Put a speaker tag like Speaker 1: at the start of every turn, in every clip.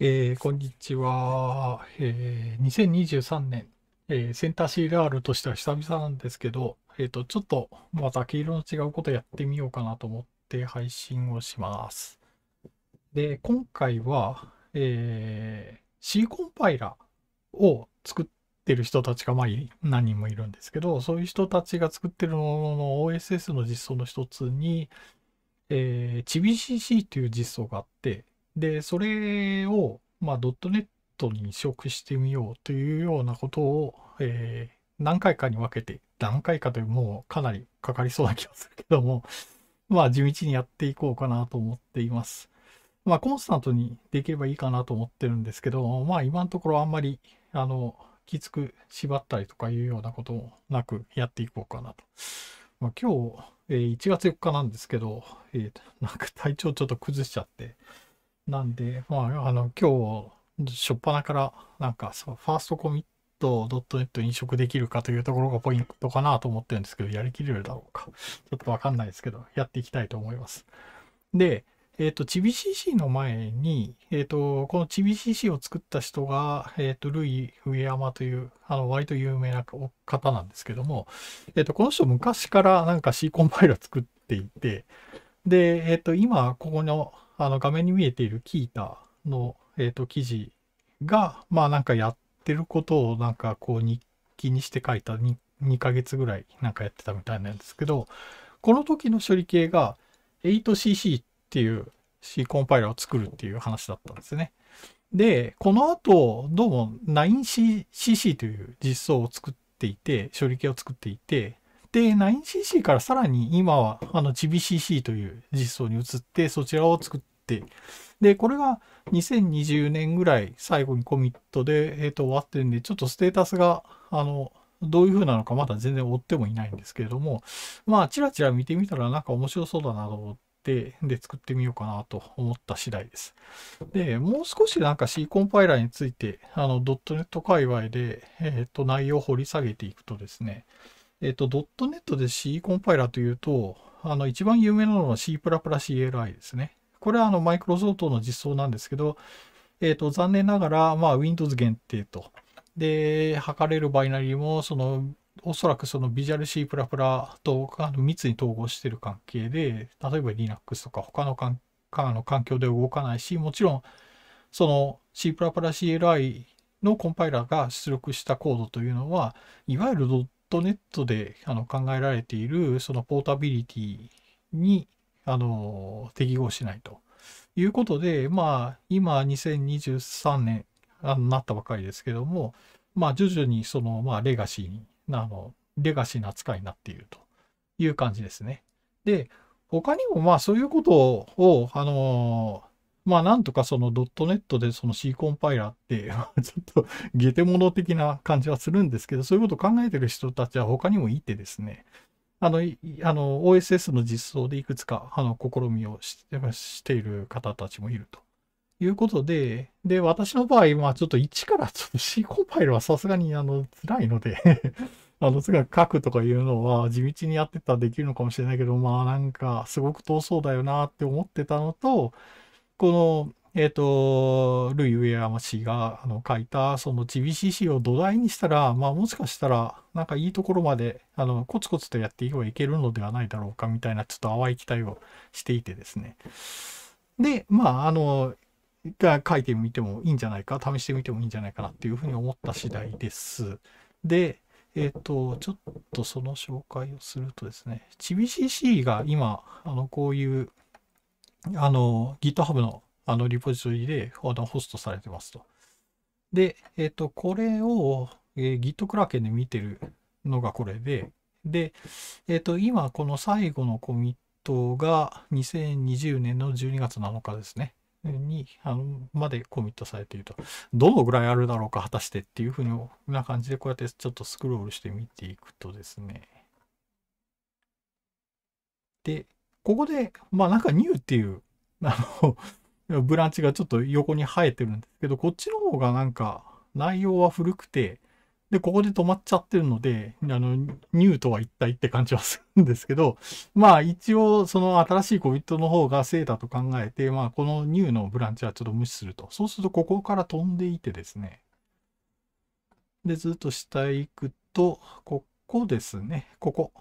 Speaker 1: えー、こんにちは。えー、2023年、えー、センター CLR としては久々なんですけど、えっ、ー、と、ちょっとまた毛色の違うことやってみようかなと思って配信をします。で、今回は、えー、C コンパイラーを作ってる人たちが、まあ、何人もいるんですけど、そういう人たちが作ってるものの OSS の実装の一つに、えー、チビ CC という実装があって、で、それを、まあ、ドットネットに移植してみようというようなことを、えー、何回かに分けて、何回かというもうかなりかかりそうな気がするけども、まあ、地道にやっていこうかなと思っています。まあ、コンスタントにできればいいかなと思ってるんですけど、まあ、今のところあんまり、あの、きつく縛ったりとかいうようなこともなくやっていこうかなと。まあ、今日、えー、1月4日なんですけど、えー、なんか体調ちょっと崩しちゃって、なんで、まあ、あの、今日、しょっぱなから、なんか、そファーストコミット .net に移植できるかというところがポイントかなと思ってるんですけど、やりきれるだろうか。ちょっとわかんないですけど、やっていきたいと思います。で、えっ、ー、と、ちび CC の前に、えっ、ー、と、このちび CC を作った人が、えっ、ー、と、ルイ・上山という、あの、割と有名な方なんですけども、えっ、と、この人昔からなんか C コンパイラー作っていて、で、えっ、と、今、ここの、あの画面に見えているキータの、えーと、記事が、まあなんかやってることをなんかこう日記にして書いた 2, 2ヶ月ぐらいなんかやってたみたいなんですけど、この時の処理系が 8cc っていう C コンパイラーを作るっていう話だったんですね。で、この後、どうも 9cc という実装を作っていて、処理系を作っていて、で、9cc からさらに今は、あの、GBCC という実装に移って、そちらを作って、で、これが2020年ぐらい最後にコミットで、えっ、ー、と、終わってるんで、ちょっとステータスが、あの、どういう風なのかまだ全然追ってもいないんですけれども、まあ、ちらちら見てみたらなんか面白そうだなと思って、で、作ってみようかなと思った次第です。で、もう少しなんか C コンパイラーについて、あの、ドットネット界隈で、えっ、ー、と、内容を掘り下げていくとですね、えっ、ッと、.NET で C コンパイラーというと、あの、一番有名なのは C++ CLI ですね。これはあの、マイクロソフトの実装なんですけど、えっ、と、残念ながら、まあ、Windows 限定と。で、測れるバイナリーも、その、おそらくその Visual C++ とあの密に統合している関係で、例えば Linux とか他のかんかの環境で動かないし、もちろん、その C++CLI のコンパイラーが出力したコードというのは、いわゆるネットであの考えられているそのポータビリティにあの適合しないということで、まあ、今2023年になったばかりですけども、まあ、徐々にその、まあ、レガシーにあのレガシーな扱いになっているという感じですね。で他にもまあそういうことをあのまあなんとかその .NET でその C コンパイラーって ちょっとテモノ的な感じはするんですけど、そういうことを考えてる人たちは他にもいてですね、あの、あの OSS の実装でいくつかあの試みをしている方たちもいるということで、で、私の場合、まあちょっと一からちょっと C コンパイラーはさすがにあの辛いので あの、まり書くとかいうのは地道にやってたらできるのかもしれないけど、まあなんかすごく遠そうだよなって思ってたのと、この、えっ、ー、と、ルイ・ウェアマ氏があの書いた、その GBCC を土台にしたら、まあもしかしたら、なんかいいところまで、あの、コツコツとやっていけばいけるのではないだろうか、みたいな、ちょっと淡い期待をしていてですね。で、まあ、あの、が書いてみてもいいんじゃないか、試してみてもいいんじゃないかなっていうふうに思った次第です。で、えっ、ー、と、ちょっとその紹介をするとですね、g b c c が今、あの、こういう、あの、GitHub のあのリポジトリであのホストされてますと。で、えっ、ー、と、これを、えー、Git クラーケンで見てるのがこれで、で、えっ、ー、と、今、この最後のコミットが2020年の12月7日ですね。に、あの、までコミットされていると。どのぐらいあるだろうか、果たしてっていうふうな感じで、こうやってちょっとスクロールして見ていくとですね。で、ここで、まあなんかニューっていう、あの ブランチがちょっと横に生えてるんですけど、こっちの方がなんか内容は古くて、で、ここで止まっちゃってるので、あの、ニューとは一体って感じはするんですけど、まあ一応その新しいットの方が正だと考えて、まあこのニューのブランチはちょっと無視すると。そうするとここから飛んでいてですね。で、ずっと下行くと、ここですね。ここ。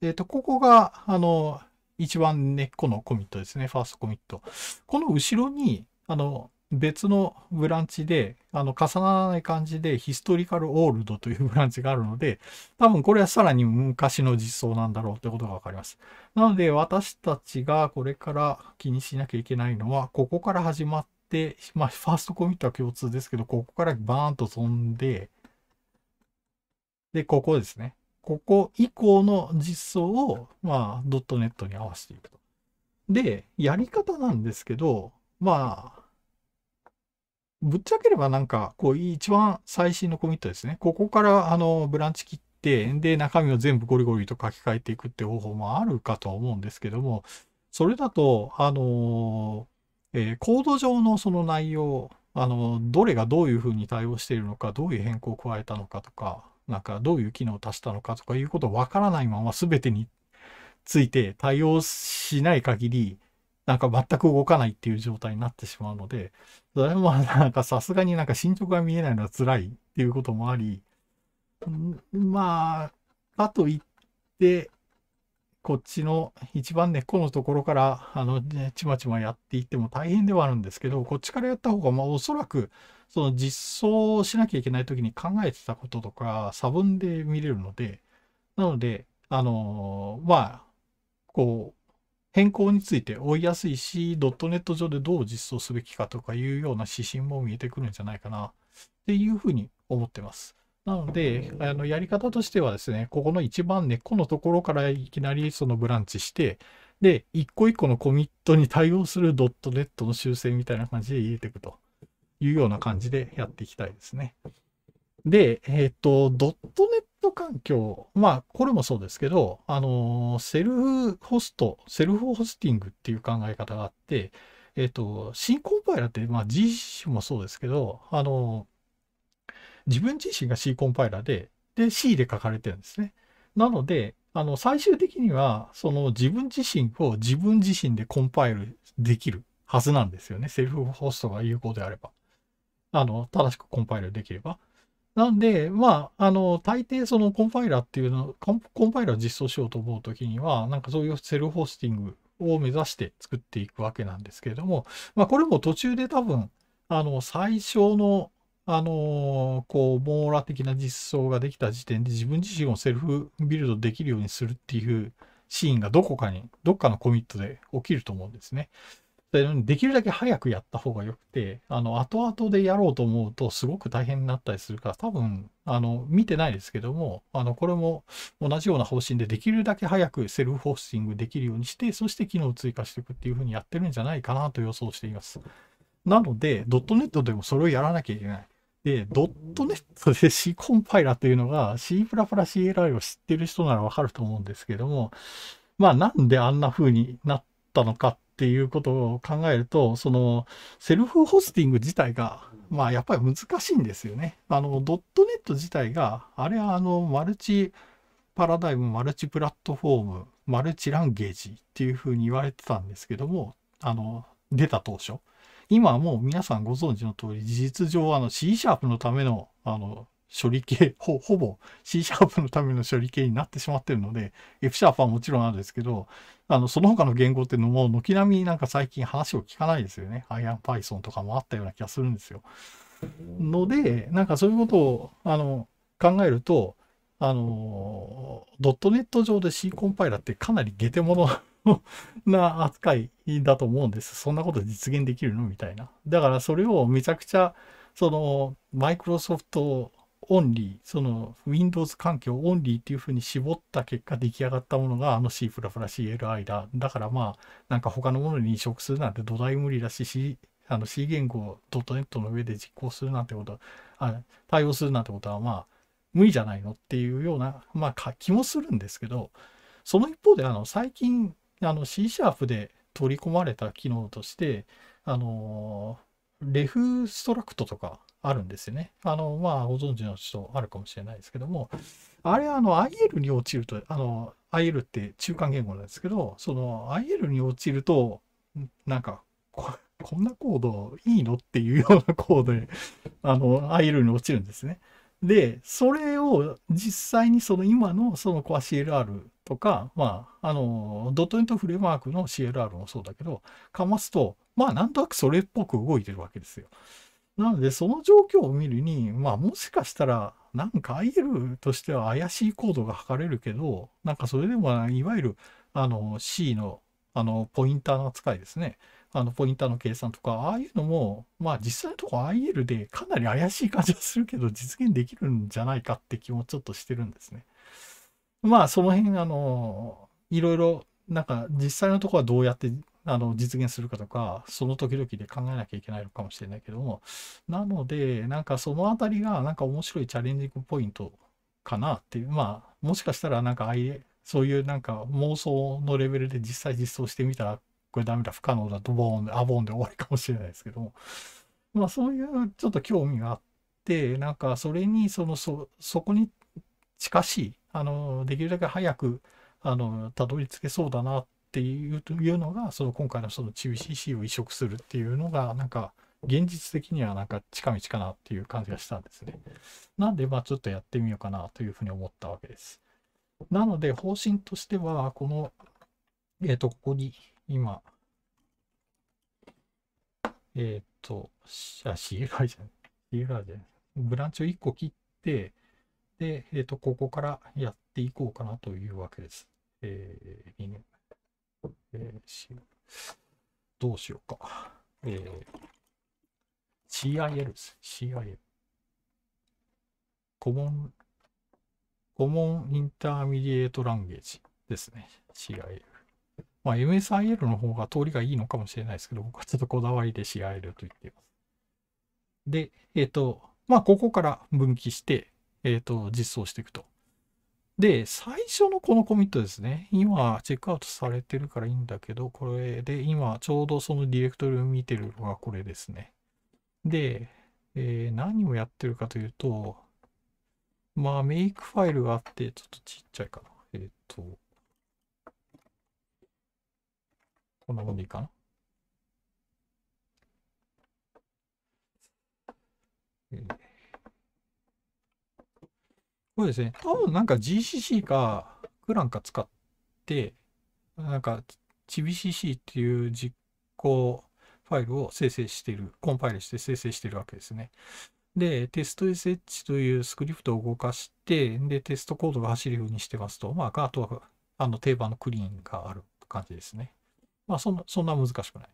Speaker 1: えっ、ー、と、ここが、あの、一番根っこのコミットですね、ファーストコミット。この後ろに、あの、別のブランチで、あの、重ならない感じで、ヒストリカルオールドというブランチがあるので、多分これはさらに昔の実装なんだろうってことがわかります。なので、私たちがこれから気にしなきゃいけないのは、ここから始まって、まあ、ファーストコミットは共通ですけど、ここからバーンと飛んで、で、ここですね。ここ以降の実装を、まあ、ドットネットに合わせていくと。で、やり方なんですけど、まあ、ぶっちゃければなんか、こう、一番最新のコミットですね。ここから、あの、ブランチ切って、で、中身を全部ゴリゴリと書き換えていくって方法もあるかとは思うんですけども、それだと、あの、えー、コード上のその内容、あの、どれがどういうふうに対応しているのか、どういう変更を加えたのかとか、なんかどういう機能を足したのかとかいうことわからないまま全てについて対応しない限り、なんか全く動かないっていう状態になってしまうので、それもなんかさすがになんか進捗が見えないのは辛いっていうこともあり、まあ、かといって、こっちの一番根っこのところから、あの、ね、ちまちまやっていっても大変ではあるんですけど、こっちからやった方が、まあおそらくその実装しなきゃいけない時に考えてたこととか、差分で見れるので、なので、あのー、まあ、こう、変更について追いやすいし、ドットネット上でどう実装すべきかとかいうような指針も見えてくるんじゃないかな、っていうふうに思ってます。なので、あの、やり方としてはですね、ここの一番根っこのところからいきなりそのブランチして、で、一個一個のコミットに対応するドットネットの修正みたいな感じで入れていくと。いうような感じでやっていきたいですね。で、えっ、ー、と、ドットネット環境。まあ、これもそうですけど、あの、セルフホスト、セルフホスティングっていう考え方があって、えっ、ー、と、新コンパイラーって、まあ、自身もそうですけど、あの、自分自身が C コンパイラーで、で、C で書かれてるんですね。なので、あの、最終的には、その自分自身を自分自身でコンパイルできるはずなんですよね。セルフホストが有効であれば。あの、正しくコンパイルできれば。なんで、まあ、あの、大抵そのコンパイラーっていうの、コンコンパイラー実装しようと思うときには、なんかそういうセルフホスティングを目指して作っていくわけなんですけれども、まあ、これも途中で多分、あの、最初の、あの、こう、網羅的な実装ができた時点で自分自身をセルフビルドできるようにするっていうシーンがどこかに、どっかのコミットで起きると思うんですね。できるだけ早くやった方がよくて、あの、後々でやろうと思うとすごく大変になったりするから、多分、あの、見てないですけども、あの、これも同じような方針でできるだけ早くセルフホスティングできるようにして、そして機能を追加していくっていうふうにやってるんじゃないかなと予想しています。なので、ドットネットでもそれをやらなきゃいけない。で、ドットネットで C コンパイラというのが C++、CLI を知ってる人ならわかると思うんですけども、まあなんであんな風になったのかっっていうことを考えると、そのセルフホスティング自体が、まあやっぱり難しいんですよね。あの、ドットネット自体が、あれはあの、マルチパラダイム、マルチプラットフォーム、マルチランゲージっていうふうに言われてたんですけども、あの、出た当初。今はもう皆さんご存知の通り、事実上あの C シャープのためのあの処理系、ほほぼ C シャープのための処理系になってしまってるので、F シャープはもちろんなんですけど、あの、その他の言語っていうのも、軒並みなんか最近話を聞かないですよね。アイアンパイソンとかもあったような気がするんですよ。ので、なんかそういうことを、あの、考えると、あの、ドットネット上で C コンパイラってかなりゲテモノな扱いだと思うんです。そんなこと実現できるのみたいな。だからそれをめちゃくちゃ、その、マイクロソフトオンリー、その Windows 環境オンリーっていう風に絞った結果出来上がったものがあの C++ CLI だ。だからまあ、なんか他のものに移植するなんて土台無理だし、C、あの C 言語を .NET の上で実行するなんてことあ、対応するなんてことはまあ、無理じゃないのっていうような、まあ、気もするんですけど、その一方で、あの、最近、あの、C シャープで取り込まれた機能として、あの、レフストラクトとか、あるんですよね。あの、まあ、ご存知の人あるかもしれないですけども、あれ、あの、IL に落ちると、あの、IL って中間言語なんですけど、その IL に落ちると、なんか、ここんなコードいいのっていうようなコードで、あの、IL に落ちるんですね。で、それを実際にその今のそのコア CLR とか、まあ、あの、ドットネットフレームワークの CLR もそうだけど、かますと、まあ、なんとなくそれっぽく動いてるわけですよ。なので、その状況を見るに、まあ、もしかしたら、なんか IL としては怪しいコードが測れるけど、なんかそれでも、いわゆる、あの、C の、あの、ポインターの扱いですね。あの、ポインターの計算とか、ああいうのも、まあ、実際のところ IL でかなり怪しい感じがするけど、実現できるんじゃないかって気もちょっとしてるんですね。まあ、その辺、あの、いろいろ、なんか実際のところはどうやってあの実現するかとか、その時々で考えなきゃいけないのかもしれないけども、なので、なんかそのあたりがなんか面白いチャレンジングポイントかなっていう、まあ、もしかしたらなんかあいデそういうなんか妄想のレベルで実際実装してみたら、これダメだ、不可能だ、ドボーンで、アボーンで終わりかもしれないですけども、まあそういうちょっと興味があって、なんかそれに、その、そ、そこに近しい、あの、できるだけ早く、あの、たどり着けそうだなっっていうというのが、その今回のその CBCC を移植するっていうのが、なんか、現実的にはなんか近道かなっていう感じがしたんですね。なんで、まあちょっとやってみようかなというふうに思ったわけです。なので、方針としては、この、えっ、ー、と、ここに今、えっ、ー、と、あ、CLI じゃん。い、CLI じゃん。ブランチを1個切って、で、えっ、ー、と、ここからやっていこうかなというわけです。えー、いね。えー、どうしようか。えー、CIL です。CIL。コモン、コモンインターミディエートランゲージですね。CIL。まあ、MSIL の方が通りがいいのかもしれないですけど、僕はちょっとこだわりで CIL と言っています。で、えっ、ー、と、まあ、ここから分岐して、えっ、ー、と、実装していくと。で、最初のこのコミットですね。今、チェックアウトされてるからいいんだけど、これで、今、ちょうどそのディレクトリを見てるのがこれですね。で、えー、何をやってるかというと、まあ、メイクファイルがあって、ちょっとちっちゃいかな。えっ、ー、と、こんなもんでいいかな。えーそうですね。多分なんか GCC か、クランか使って、なんか GBCC っていう実行ファイルを生成している、コンパイルして生成しているわけですね。で、テスト SH というスクリプトを動かして、で、テストコードが走るようにしてますと、まあ、あとは、あの、定番のクリーンがある感じですね。まあ、そんな、そんな難しくない。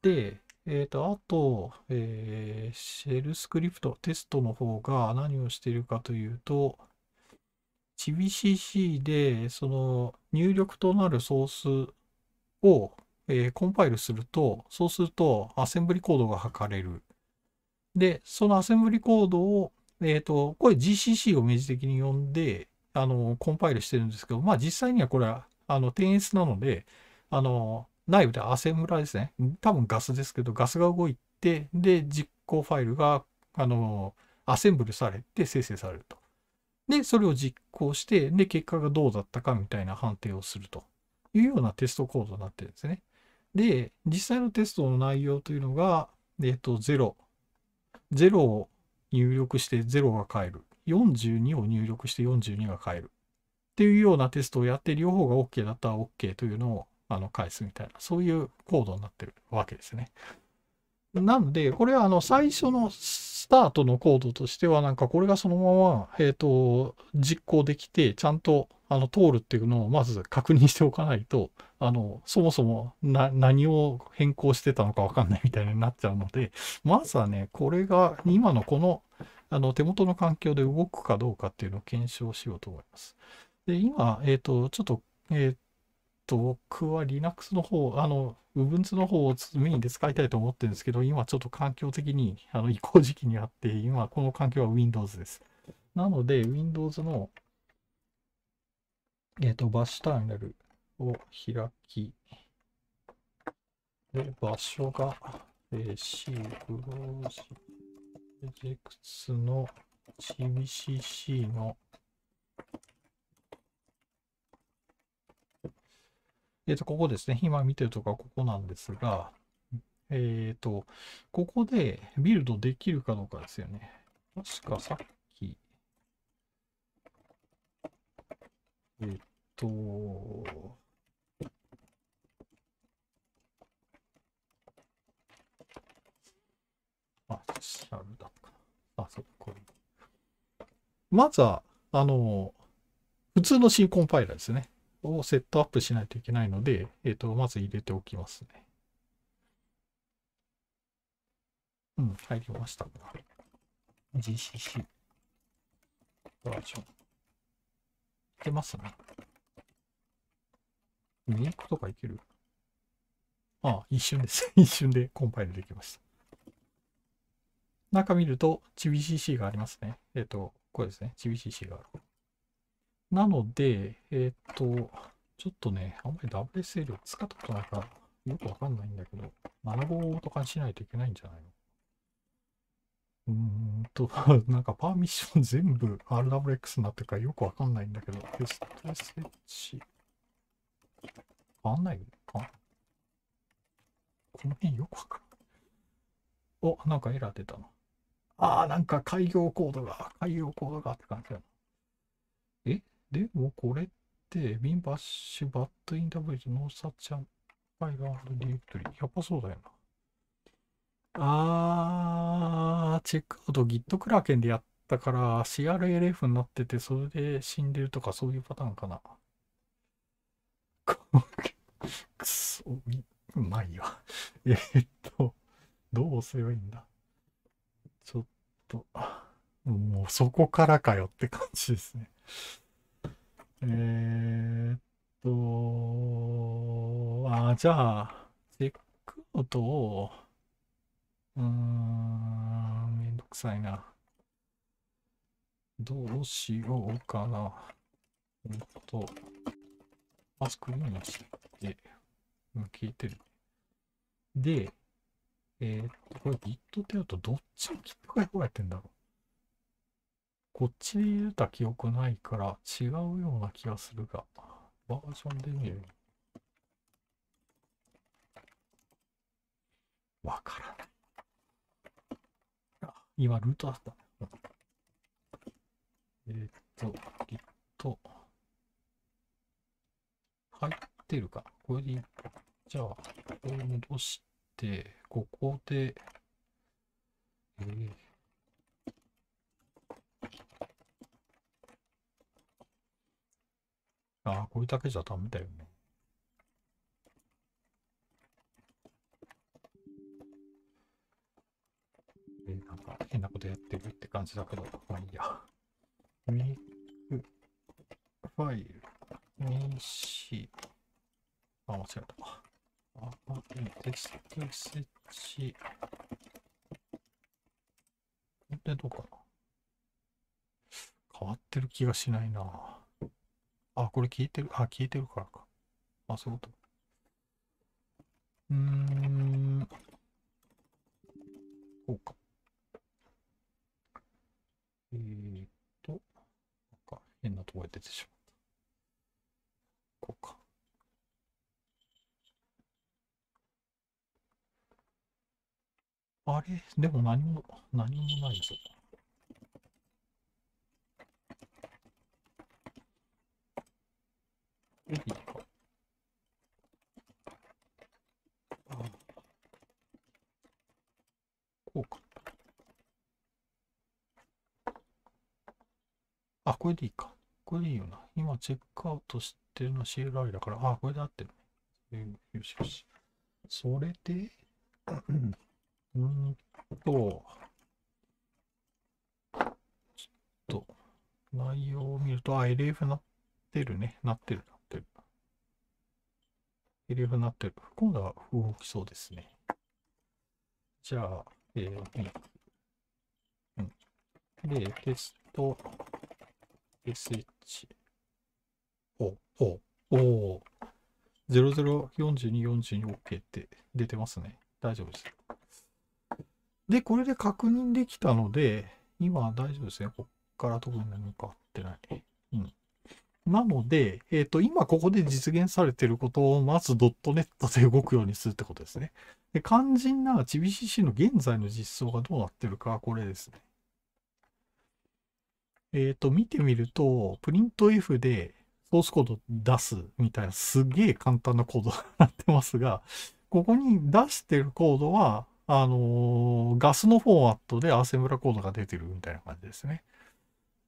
Speaker 1: で、えっ、ー、と、あと、えー、シェルスクリプト、テストの方が何をしているかというと、CBCC で、その入力となるソースを、えー、コンパイルすると、そうするとアセンブリコードが測れる。で、そのアセンブリコードを、えっ、ー、と、これ GCC を明示的に呼んで、あの、コンパイルしてるんですけど、まあ実際にはこれは、あの、点 S なので、あの、内部でアセンブラですね。多分ガスですけど、ガスが動いて、で、実行ファイルが、あの、アセンブルされて生成されると。で、それを実行して、で、結果がどうだったかみたいな判定をするというようなテストコードになってるんですね。で、実際のテストの内容というのが、えっと、0。0を入力して0が変える。42を入力して42が変える。っていうようなテストをやって、両方が OK だったら OK というのをあの返すみたいな、そういうコードになってるわけですね。なので、これはあの最初のスタートのコードとしては、なんかこれがそのまま、えっ、と、実行できて、ちゃんとあの通るっていうのをまず確認しておかないと、あの、そもそもな何を変更してたのかわかんないみたいになっちゃうので、まずはね、これが今のこの、あの、手元の環境で動くかどうかっていうのを検証しようと思います。で、今、えっ、と、ちょっと、えっ、僕は Linux の方、あの、Ubuntu の方をメインで使いたいと思ってるんですけど、今ちょっと環境的にあの移行時期にあって、今この環境は Windows です。なので、Windows の、えっ、ー、と、バッシュターミナルを開き、で、場所が、えー、C、グロージ、プロジェクツの g b c c のえっ、ー、と、ここですね。今見てるとこはここなんですが、えっ、ー、と、ここでビルドできるかどうかですよね。確かさっき、えっ、ー、と、あ、シャルだったかな。あ、そっか。まずは、あの、普通の新コンパイラーですね。をセットアップしないといけないので、えっ、ー、と、まず入れておきますね。うん、入りました。GCC バージョン。いけますね。リンクとかいけるああ、一瞬です。一瞬でコンパイルできました。中見ると、チビ CC がありますね。えっ、ー、と、これですね。チビ CC がある。なので、えっ、ー、と、ちょっとね、あんまり WSL 使ったことないから、よくわかんないんだけど、75とかにしないといけないんじゃないのうーんと、なんかパーミッション 全部 RWX になってるからよくわかんないんだけど、SSH 変わんないのかこの辺よくわかんない。お、なんかエラー出たな。ああ、なんか開業コードが、開業コードがって感じだな。でもこれって、ビンバッシュバットインダブルズ、ノーサチャンファイルーンドディレクトリ。ー。やっぱそうだよな。あー、チェックアウトギットクラーケンでやったから CRLF になってて、それで死んでるとかそういうパターンかな。くそ、うまいわ。えっと、どうすればいいんだ。ちょっと、もうそこからかよって感じですね。えー、っと、あ、じゃあ、チェックアウトを、うーん、めんどくさいな。どうしようかな。えっと、あ、スクリーンして、聞いてる。で、えー、っと、これビットってやるとどっちを切ってかいうやってんだろう。こっちで言うた記憶ないから違うような気がするが、バージョンで見る。わからない。あ、今ルートあった。えー、っと、きっと、入ってるか。これでいいじゃあ、ここを戻して、ここで、えーああ、これだけじゃダメだよね。えなんか変なことやってるって感じだけど、まあいいや。ミックファイル、ミシ、あ、間違えた。あ、テスト設置。これでどうかな変わってる気がしないな。あ、これ聞いてる。あ、聞いてるからか。あ、そういうこと。うーん。こうか。えー、っと、なんか変なとこへ出てしまった。こうか。あれでも何も、何もないぞ。こうか。あ、これでいいか。これでいいよな。今、チェックアウトしてるのは CLI だから、あ、これで合ってるね。よしよし。それで、うんと、ちょっと、内容を見ると、あ、LF なってるね。なってるな。入れるようになってる。今度は動きそうですね。じゃあ、えー、うん。で、テスト、SH。お、お、おー。004242OK、って出てますね。大丈夫です。で、これで確認できたので、今大丈夫ですね。こっから特に何かってない。なので、えっ、ー、と、今ここで実現されていることをまず .NET で動くようにするってことですね。で肝心な GBCC の現在の実装がどうなってるか、これですね。えっ、ー、と、見てみると、プリント F でソースコード出すみたいなすげえ簡単なコードになってますが、ここに出してるコードは、あのー、ガスのフォーマットでアーセンブラコードが出てるみたいな感じですね。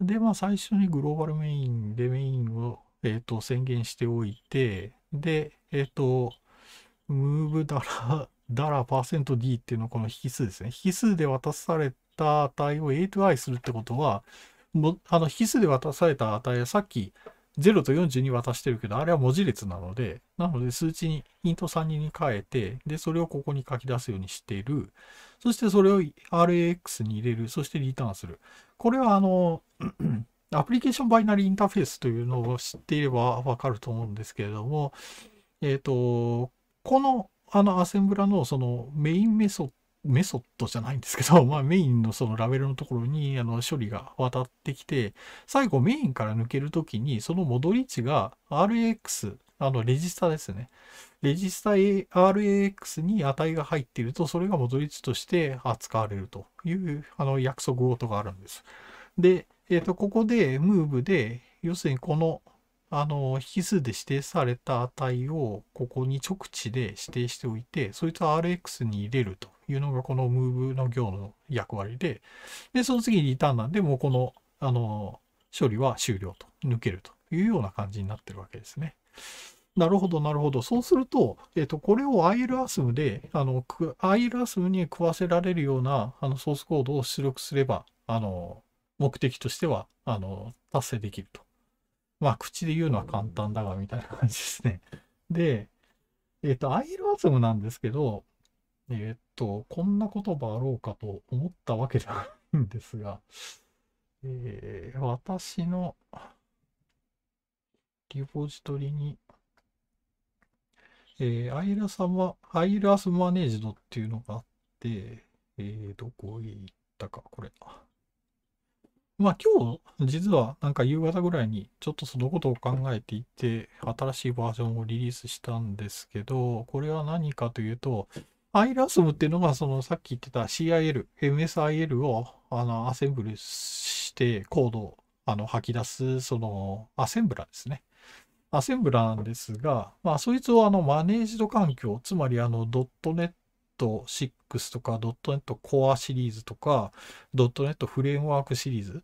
Speaker 1: で、まあ最初にグローバルメインでメインを、えー、と宣言しておいて、で、えっ、ー、と、ムーブダラ、ダラパーセント D っていうのはこの引数ですね。引数で渡された値を A 2 I するってことは、もあの引数で渡された値はさっき0と40に渡してるけど、あれは文字列なので、なので数値にイント32に変えて、で、それをここに書き出すようにしている。そしてそれを RAX に入れる。そしてリターンする。これはあの、アプリケーションバイナリーインターフェースというのを知っていればわかると思うんですけれども、えっ、ー、と、この、あの、アセンブラのそのメインメソッド、メソッドじゃないんですけど、まあメインのそのラベルのところにあの処理が渡ってきて、最後メインから抜けるときにその戻り値が RX あの、レジスタですね。レジスタ RAX に値が入っていると、それが戻り値として扱われるという、あの、約束事があるんです。で、えっ、ー、と、ここで、ムーブで、要するにこの、あの、引数で指定された値を、ここに直値で指定しておいて、そいつを RX に入れるというのが、このムーブの行の役割で、で、その次にリターンなんで、もうこの、あの、処理は終了と、抜けるというような感じになってるわけですね。なるほど、なるほど。そうすると、えっ、ー、と、これを ILASM で、あの、ILASM に食わせられるような、あの、ソースコードを出力すれば、あの、目的としては、あの、達成できると。まあ、口で言うのは簡単だが、みたいな感じですね。で、えっ、ー、と、ILASM なんですけど、えっ、ー、と、こんな言葉あろうかと思ったわけではないんですが、え私のリポジトリにえー、アイラサマ、アイラスマネージドっていうのがあって、えー、どこへ行ったか、これ。まあ今日、実はなんか夕方ぐらいにちょっとそのことを考えていて、新しいバージョンをリリースしたんですけど、これは何かというと、アイラスムっていうのが、そのさっき言ってた CIL、MSIL をあのアセンブルしてコードをあの吐き出す、そのアセンブラですね。アセンブラなんですが、まあ、そいつをあのマネージド環境、つまりあの .NET 6とか .NET Core シリーズとか .NET フレームワークシリーズ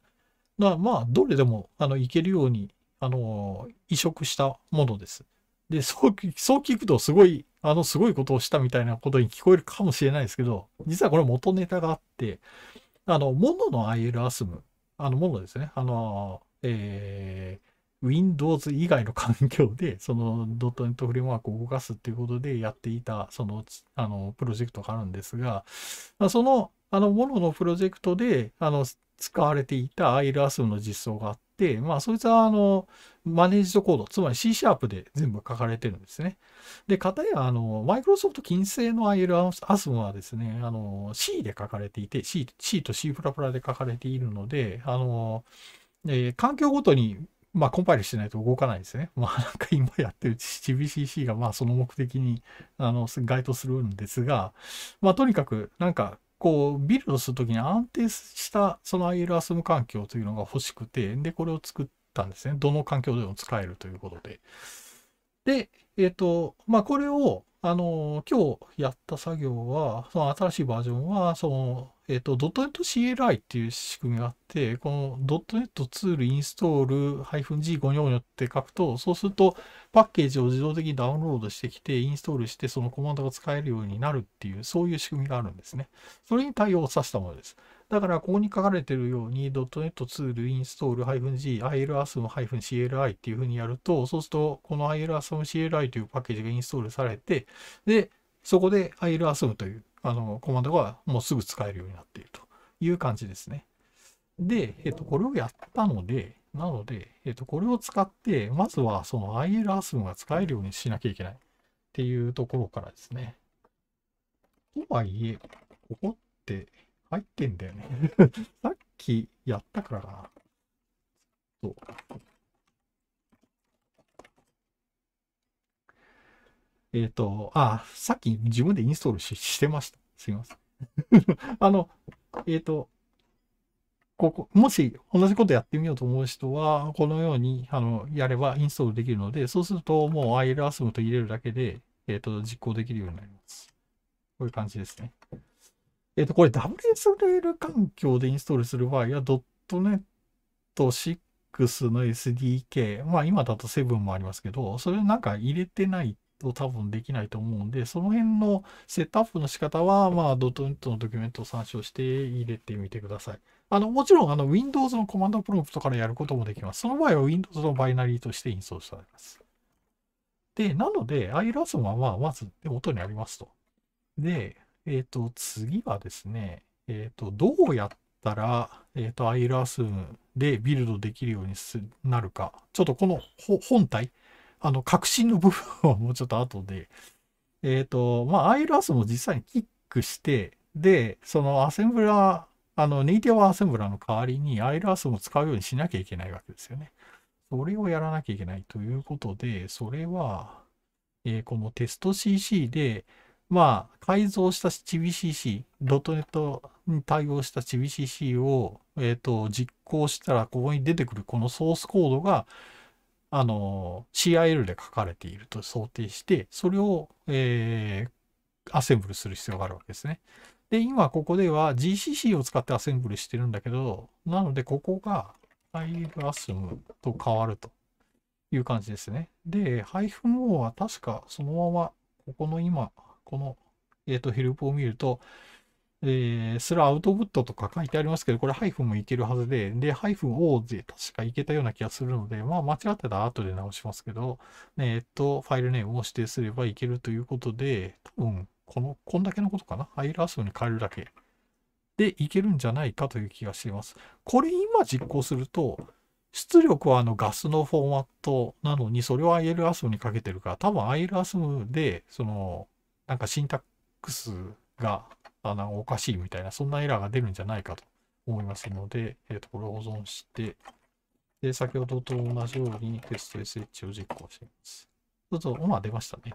Speaker 1: まあ、どれでもあのいけるように、あの、移植したものです。で、そう、そう聞くとすごい、あの、すごいことをしたみたいなことに聞こえるかもしれないですけど、実はこれ元ネタがあって、あの、モノの IL アスム、あの、モノですね。あの、えー、Windows 以外の環境で、そのドットネットフレームワークを動かすっていうことでやっていた、その、あの、プロジェクトがあるんですが、その、あの、もののプロジェクトで、あの、使われていた ILASM の実装があって、まあ、そいつは、あの、マネージドコード、つまり C シャープで全部書かれてるんですね。で、かたや、あの、マイクロソフト近世の ILASM はですね、あの、C で書かれていて、C, C と C++ で書かれているので、あの、えー、環境ごとにまあ、コンパイルしないと動かないですね。まあ、なんか今やってる GBCC が、まあ、その目的に、あの、該当するんですが、まあ、とにかく、なんか、こう、ビルドするときに安定した、その IL a スム環境というのが欲しくて、で、これを作ったんですね。どの環境でも使えるということで。で、えっ、ー、と、まあ、これを、あの、今日やった作業は、その新しいバージョンは、その、えっ、ー、と、ネット c l i っていう仕組みがあって、このドットネットツールインストール -g ゴニョゴニョって書くと、そうするとパッケージを自動的にダウンロードしてきて、インストールしてそのコマンドが使えるようになるっていう、そういう仕組みがあるんですね。それに対応させたものです。だからここに書かれているように .NET ツール install-g i l a s m c l i っていうふうにやると、そうするとこの i l a s m c l i というパッケージがインストールされて、で、そこで i l a s m というあのコマンドがもうすぐ使えるようになっているという感じですね。で、えっと、これをやったので、なので、えっと、これを使って、まずはその i l a s m が使えるようにしなきゃいけないっていうところからですね。とはいえ、ここって、入ってんだよね さっきやったからかな。そう。えっ、ー、と、あ、さっき自分でインストールししてました。すいません。あの、えっ、ー、と、ここ、もし同じことやってみようと思う人は、このように、あの、やればインストールできるので、そうすると、もう ILASM と入れるだけで、えっ、ー、と、実行できるようになります。こういう感じですね。えっ、ー、と、これ WSRL 環境でインストールする場合は .NET 6の SDK、まあ今だと7もありますけど、それなんか入れてないと多分できないと思うんで、その辺のセットアップの仕方は、まあ .NET のドキュメントを参照して入れてみてください。あの、もちろんあの Windows のコマンドプロンプトからやることもできます。その場合は Windows のバイナリーとしてインストールされます。で、なので、ILASM はまあまず手元にありますと。で、えっ、ー、と、次はですね、えっ、ー、と、どうやったら、えっ、ー、と、アイラースームでビルドできるようになるか、ちょっとこの本体、あの、核心の部分はもうちょっと後で、えっ、と、まあ、アイラースも実際にキックして、で、そのアセンブラー、あの、ネイティブアセンブラーの代わりにアイラースも使うようにしなきゃいけないわけですよね。それをやらなきゃいけないということで、それは、えー、このテスト CC で、まあ、改造した CBCC、ドットネットに対応した CBCC を、えっ、ー、と、実行したら、ここに出てくるこのソースコードが、あの、CIL で書かれていると想定して、それを、えー、アセンブルする必要があるわけですね。で、今ここでは GCC を使ってアセンブルしてるんだけど、なのでここがブ a スムと変わるという感じですね。で、ハイフン O は確かそのままここの今この、えっ、ー、と、ヘルプを見ると、えー、すらアウトプットとか書いてありますけど、これハイフンもいけるはずで、で、ハイフン O で確かいけたような気がするので、まあ間違ってたら後で直しますけど、えっと、ファイルネームを指定すればいけるということで、多分、この、こんだけのことかな。ハイラースに変えるだけでいけるんじゃないかという気がしています。これ今実行すると、出力はあのガスのフォーマットなのに、それを IL アス m にかけてるから、多分 IL アス m で、その、なんかシンタックスがあのおかしいみたいな、そんなエラーが出るんじゃないかと思いますので、えっ、ー、と、これを保存して、で、先ほどと同じようにテスト SH を実行しています。そうすると、まあ出ましたね。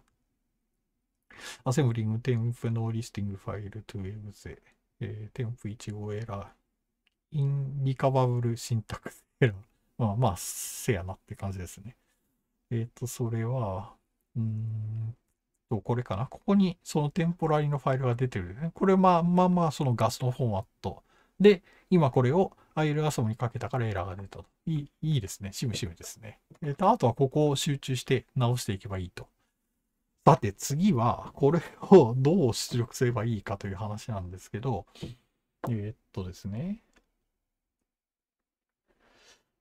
Speaker 1: アセムリング、テンプのリスティングファイル 2EXE、えー、テンプ15エラー、インリカバブルシンタックスエラー。まあまあ、せやなって感じですね。えっ、ー、と、それは、うんと、これかな。ここにそのテンポラリのファイルが出てる、ね。これまあまあまあそのガスのフォーマット。で、今これを IL アソムにかけたからエラーが出たと。いい、いいですね。しむしむですね。えっと、あとはここを集中して直していけばいいと。さて次は、これをどう出力すればいいかという話なんですけど、えー、っとですね。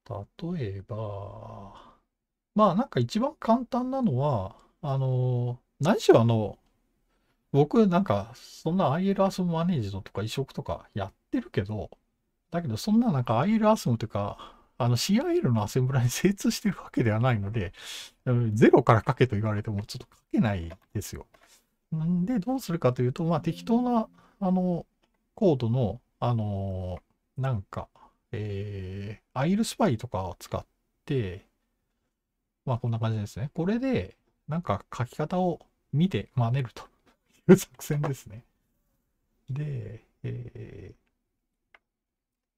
Speaker 1: 例えば、まあなんか一番簡単なのは、あの何しろあの、僕なんか、そんな ILASM マネージドとか移植とかやってるけど、だけどそんななんか ILASM というか、あの CIL のアセンブラに精通してるわけではないので、ゼロから書けと言われてもちょっと書けないですよ。んで、どうするかというと、まあ適当な、あの、コードの、あの、なんか、えー、アイルスパイとかを使って、まあこんな感じですね。これで、なんか書き方を見て真似るという作戦ですね。で、え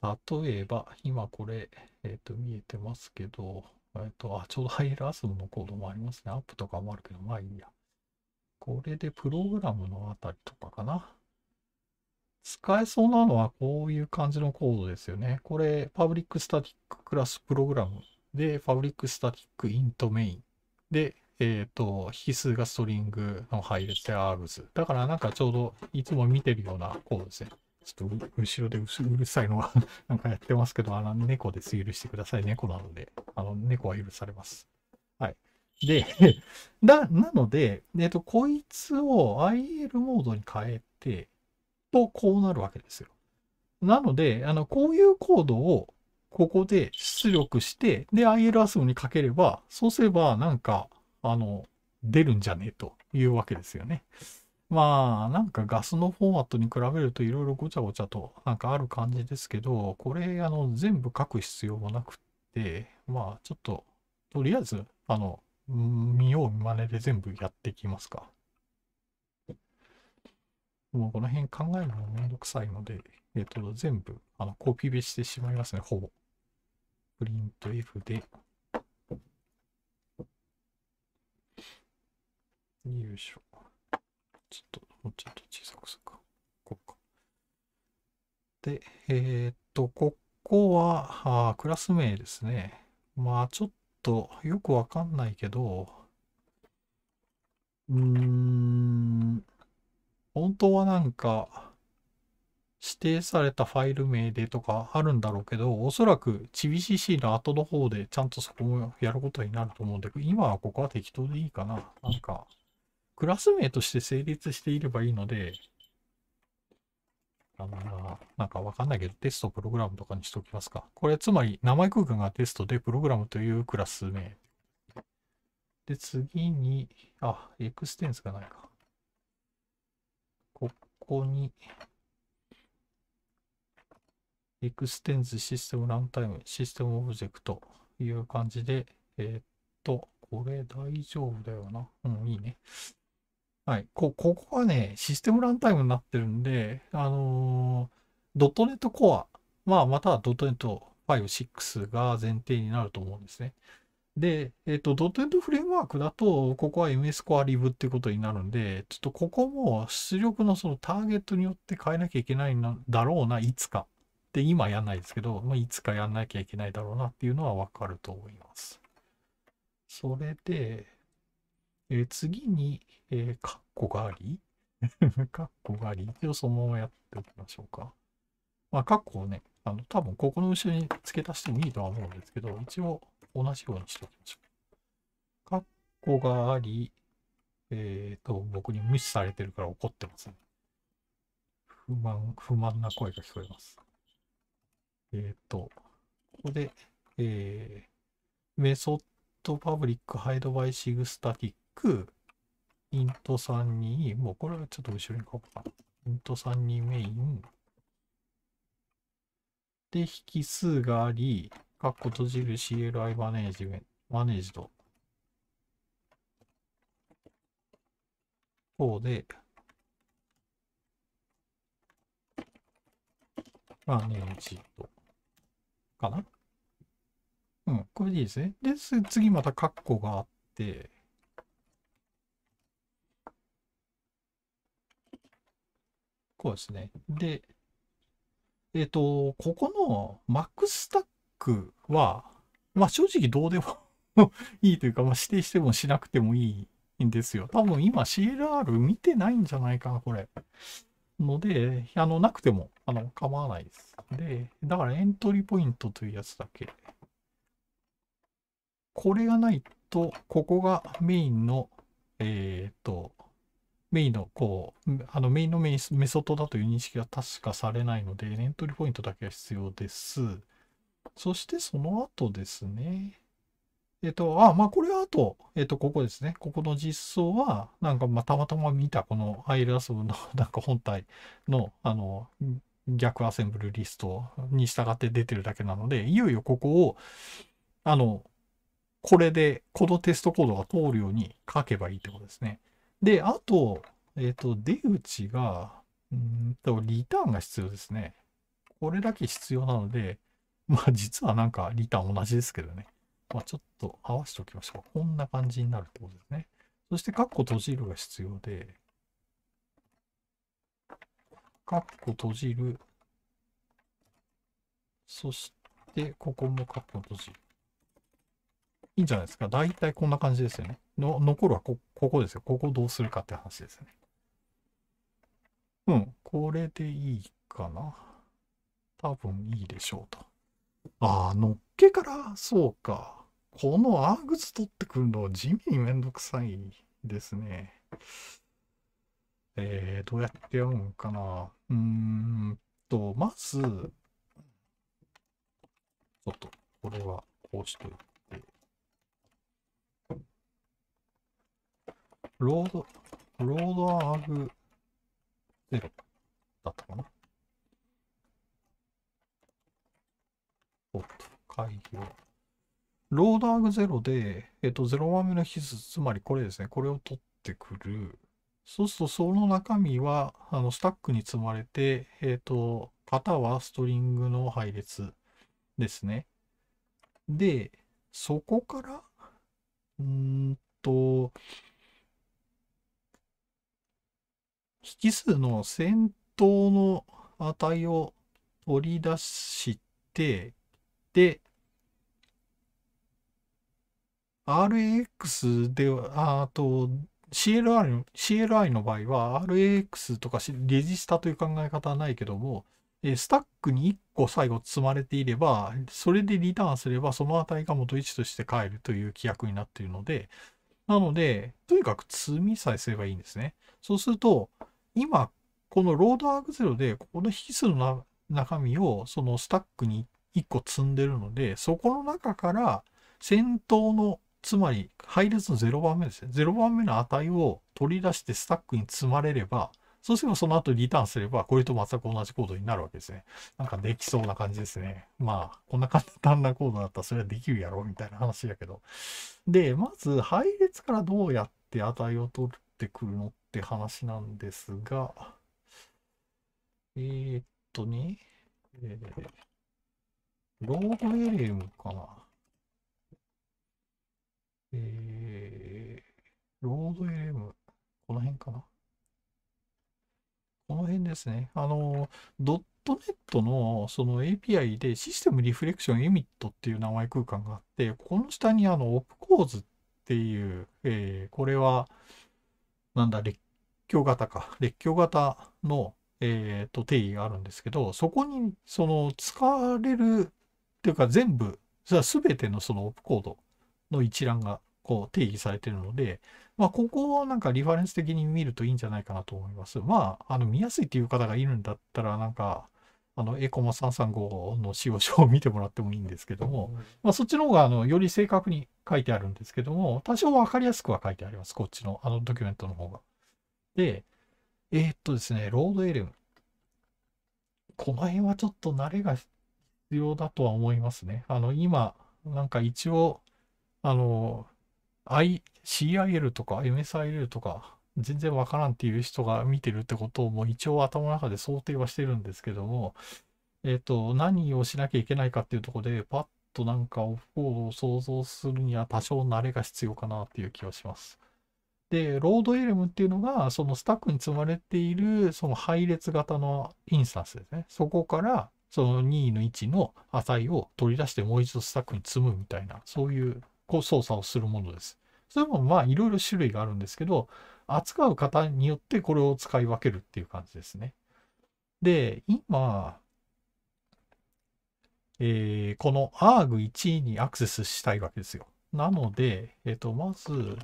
Speaker 1: ー、例えば、今これ、えっ、ー、と、見えてますけど、えっ、ー、と、あ、ちょうどハイラスのコードもありますね。アップとかもあるけど、まあいいや。これでプログラムのあたりとかかな。使えそうなのはこういう感じのコードですよね。これ、パブリックスタティッククラスプログラムで、パブリックスタティックイントメインで、えっ、ー、と、引数がストリングの配列で R s だからなんかちょうどいつも見てるようなコードですね。ちょっと後ろでうるさいのが なんかやってますけど、あの猫です許してください。猫なので、あの猫は許されます。はい。で、な、なので、えっ、ー、と、こいつを IL モードに変えて、と、こうなるわけですよ。なので、あの、こういうコードをここで出力して、で、IL アスムにかければ、そうすればなんか、あの、出るんじゃねえというわけですよね。まあ、なんかガスのフォーマットに比べるといろいろごちゃごちゃとなんかある感じですけど、これ、あの、全部書く必要もなくって、まあ、ちょっと、とりあえず、あの、見よう見まねで全部やっていきますか。もうこの辺考えるのめんどくさいので、えっ、と、全部、あの、コピーしてしまいますね、ほぼ。プリント F で。よいしょ。ちょっと、もうちょっと小さくするか。こうか。で、えー、っと、ここはあ、クラス名ですね。まあ、ちょっと、よくわかんないけど、うーん、本当はなんか、指定されたファイル名でとかあるんだろうけど、おそらく CBCC の後の方でちゃんとそこもやることになると思うんで、今はここは適当でいいかな。なんか、クラス名として成立していればいいので、あのな、なんかわかんないけど、テストプログラムとかにしておきますか。これ、つまり、名前空間がテストで、プログラムというクラス名。で、次に、あ、エクステンスがないか。ここに、エクステンズシステムランタイム、システムオブジェクトという感じで、えー、っと、これ大丈夫だよな。うん、いいね。はい。こ、ここがね、システムランタイムになってるんで、あのー、ドットネットコア、まあ、またはドットネット5、6が前提になると思うんですね。で、えっ、ー、と、ドットネットフレームワークだと、ここは MS コアリブっていうことになるんで、ちょっとここも出力のそのターゲットによって変えなきゃいけないんだろうな、いつか。で、今やんないですけど、まあ、いつかやんなきゃいけないだろうなっていうのはわかると思います。それで、えー、次に、えー、カッコがあり、カッコがあり、一応そのままやっておきましょうか。まあ、カッコをね、あの、多分ここの後ろに付け足してもいいとは思うんですけど、一応同じようにしておきましょう。カッコがあり、えっ、ー、と、僕に無視されてるから怒ってますね。不満、不満な声が聞こえます。えっ、ー、と、ここで、えー、メソッドパブリックハイドバイシグスタティッく、イント3に、もうこれはちょっと後ろに書こうかな。イント3にメイン。で、引数があり、カッコ閉じる CLI マネージメント、マネージド。こうで、マネージド。かなうん、これでいいですね。で、次またカッコがあって、こうですね。で、えっ、ー、と、ここの Mac スタックは、まあ正直どうでも いいというか、まあ、指定してもしなくてもいいんですよ。多分今 CLR 見てないんじゃないかな、これ。ので、あの、なくても、あの、構わないです。で、だからエントリーポイントというやつだけ。これがないと、ここがメインの、えっ、ー、と、メインの、こう、あのメインのメインメソッドだという認識が確かされないので、エントリーポイントだけが必要です。そしてその後ですね。えっと、あ、まあ、これはあと、えっと、ここですね。ここの実装は、なんか、まあ、たまたま見た、この ILASV の、なんか本体の、あの、逆アセンブルリストに従って出てるだけなので、いよいよここを、あの、これで、このテストコードが通るように書けばいいってことですね。で、あと、えっ、ー、と、出口が、んんと、リターンが必要ですね。これだけ必要なので、まあ実はなんかリターン同じですけどね。まあちょっと合わせておきましょう。こんな感じになるってことですね。そして、カッコ閉じるが必要で、カッコ閉じる。そして、ここもカッコ閉じる。いいんじゃないですか。大体こんな感じですよね。の残るはこ、ここですよ。ここどうするかって話ですよね。うん、これでいいかな。多分いいでしょうと。ああ、のっけから、そうか。このアーグズ取ってくるの地味にめんどくさいですね。えー、どうやってやるのかな。うーんと、まず、ちょっと、これはこうしといて。ロード、ロードアグゼロだったかな。おっと、回避を。ロードアグゼロで、えっと、ゼロ番目の比数、つまりこれですね、これを取ってくる。そうすると、その中身は、あの、スタックに積まれて、えっと、型はストリングの配列ですね。で、そこから、うんと、引数の先頭の値を取り出して、で、RAX では、あと、CLI, CLI の場合は RAX とかレジスタという考え方はないけども、スタックに1個最後積まれていれば、それでリターンすればその値が元位置として返るという規約になっているので、なので、とにかく積みさえすればいいんですね。そうすると、今、このロードアークゼロで、ここの引数の中身をそのスタックに1個積んでるので、そこの中から先頭の、つまり配列の0番目ですね。0番目の値を取り出してスタックに積まれれば、そうすればその後リターンすれば、これと全く同じコードになるわけですね。なんかできそうな感じですね。まあ、こんな簡単なコードだったらそれはできるやろみたいな話やけど。で、まず配列からどうやって値を取ってくるのっって話なんですが、えー、っとね、えー、ロードエレムかな。えー、ロードエレム、この辺かな。この辺ですね。あの、ドットネットのその API でシステムリフレクションエミットっていう名前空間があって、この下にあの、オプコーズっていう、えー、これは、なんだ、レッ強型か、列強型の、えー、と定義があるんですけど、そこにその使われるっていうか全部、それは全てのそのオプコードの一覧がこう定義されてるので、まあ、ここをなんかリファレンス的に見るといいんじゃないかなと思います。まあ、あの見やすいっていう方がいるんだったら、なんか、あの、エコマ335の使用書を見てもらってもいいんですけども、まあ、そっちの方が、あの、より正確に書いてあるんですけども、多少わかりやすくは書いてあります。こっちの、あの、ドキュメントの方が。で、えー、っとですね、ロードエレム。この辺はちょっと慣れが必要だとは思いますね。あの、今、なんか一応、あの、I、CIL とか MSIL とか、全然わからんっていう人が見てるってことをもう一応頭の中で想定はしてるんですけども、えっ、ー、と、何をしなきゃいけないかっていうとこで、パッとなんかオフコードを想像するには多少慣れが必要かなっていう気はします。で、ロードエレムっていうのが、そのスタックに積まれている、その配列型のインスタンスですね。そこから、その2位の位置の値を取り出してもう一度スタックに積むみたいな、そういうこう操作をするものです。それもまあいろいろ種類があるんですけど、扱う方によってこれを使い分けるっていう感じですね。で、今、えー、この arg1 にアクセスしたいわけですよ。なので、えっ、ー、と、まず、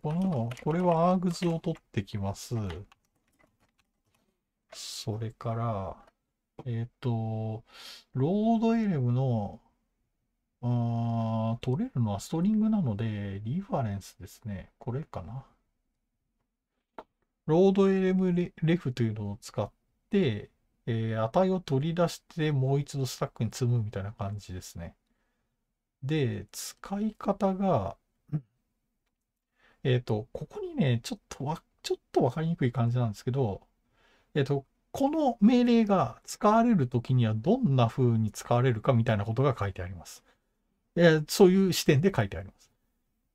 Speaker 1: この、これはアーグズを取ってきます。それから、えっ、ー、と、ロードエレムの、あ取れるのはストリングなので、リファレンスですね。これかな。ロードエレムレレフというのを使って、えー、値を取り出してもう一度スタックに積むみたいな感じですね。で、使い方が、えっ、ー、と、ここにね、ちょっとわ、ちょっとわかりにくい感じなんですけど、えっ、ー、と、この命令が使われるときにはどんな風に使われるかみたいなことが書いてあります。えそういう視点で書いてあります。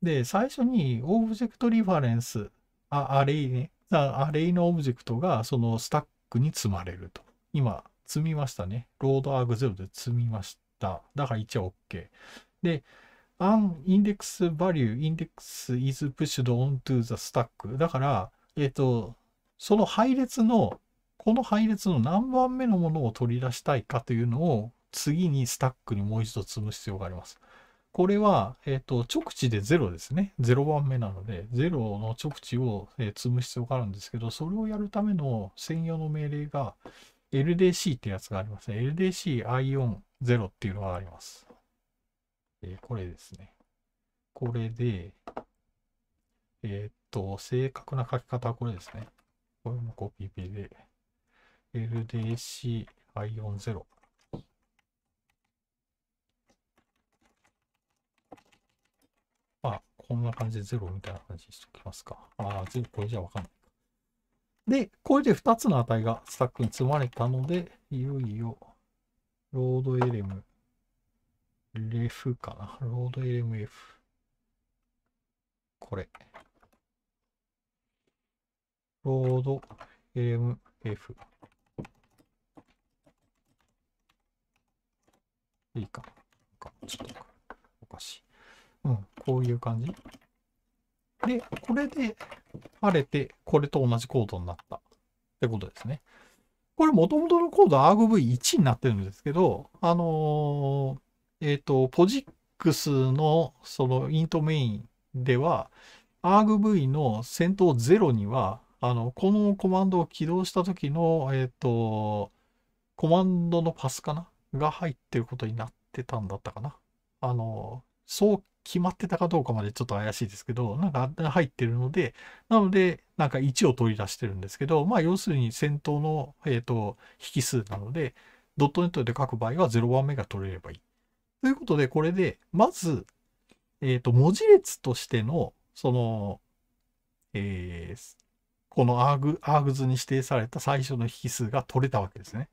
Speaker 1: で、最初にオブジェクトリファレンス、あアレイね、アレイのオブジェクトがそのスタックに積まれると。今、積みましたね。ロードアグゼロで積みました。だから1は OK。で、an index value index is pushed onto the stack だから、えっ、ー、と、その配列の、この配列の何番目のものを取り出したいかというのを次にスタックにもう一度積む必要があります。これは、えっ、ー、と、直値で0ですね。0番目なので、0の直値を、えー、積む必要があるんですけど、それをやるための専用の命令が LDC ってやつがありますね。LDC i o n 0っていうのがあります。えー、これですね。これで、えー、っと、正確な書き方はこれですね。これもコピペで、LDCI40。まあ、こんな感じで0みたいな感じにしておきますか。ああ、0、これじゃわかんないで、これで2つの値がスタックに積まれたので、いよいよ、ロードエレムレフかな。ロード LMF。これ。ロード LMF。いいか。ちょっとおかしい。うん、こういう感じ。で、これで晴れて、これと同じコードになったってことですね。これ、もともとのコード r v 1になってるんですけど、あのーえっ、ー、と、ポジックスのそのイントメインでは、argv の先頭0には、あの、このコマンドを起動した時の、えっ、ー、と、コマンドのパスかなが入ってることになってたんだったかな。あの、そう決まってたかどうかまでちょっと怪しいですけど、なんか入ってるので、なので、なんか1を取り出してるんですけど、まあ要するに先頭の、えっ、ー、と、引数なので、ドットネットで書く場合は0番目が取れればいい。ということで、これで、まず、えっ、ー、と、文字列としての、その、えー、このアーグ、アーグズに指定された最初の引数が取れたわけですね。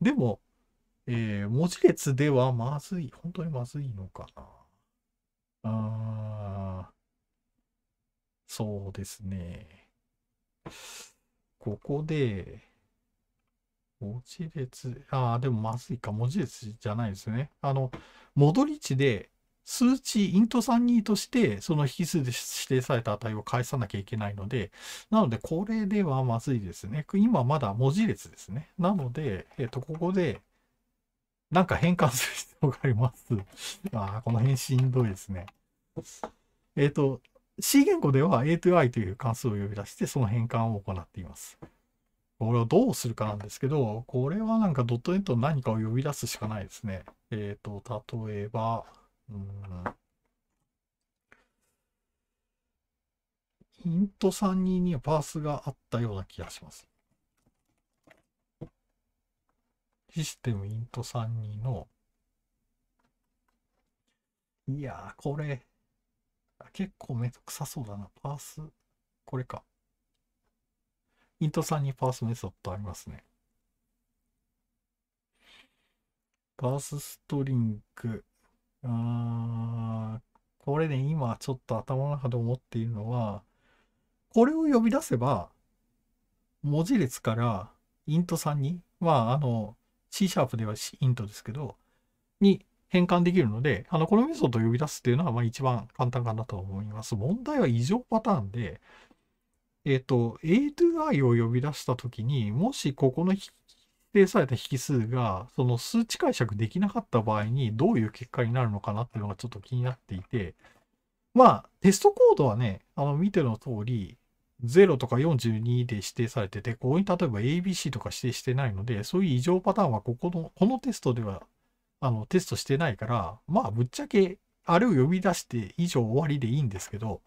Speaker 1: でも、えー、文字列ではまずい。本当にまずいのかな。あそうですね。ここで、文字列、ああ、でもまずいか、文字列じゃないですね。あの、戻り値で数値イント32として、その引数で指定された値を返さなきゃいけないので、なので、これではまずいですね。今まだ文字列ですね。なので、えっ、ー、と、ここで、なんか変換する必要があります。ああ、この辺しんどいですね。えっ、ー、と、C 言語では A to I という関数を呼び出して、その変換を行っています。これをどうするかなんですけど、これはなんかドットネットの何かを呼び出すしかないですね。えっ、ー、と、例えば、ヒント3人にはパースがあったような気がします。システムイント32の、いやー、これ、結構めんどくさそうだな。パース、これか。イントさんにパースメソッドありますね。パースストリング。あこれね、今ちょっと頭の中で思っているのは、これを呼び出せば、文字列からイントさんに、まあ、あの、C シャープではイントですけど、に変換できるので、あの、このメソッドを呼び出すっていうのは、まあ一番簡単かなと思います。問題は異常パターンで、えっ、ー、と、A 2 I を呼び出したときに、もしここの指定された引数が、その数値解釈できなかった場合に、どういう結果になるのかなっていうのがちょっと気になっていて、まあ、テストコードはね、あの、見ての通り、0とか42で指定されてて、ここに例えば ABC とか指定してないので、そういう異常パターンはここの、このテストでは、あの、テストしてないから、まあ、ぶっちゃけ、あれを呼び出して以上終わりでいいんですけど、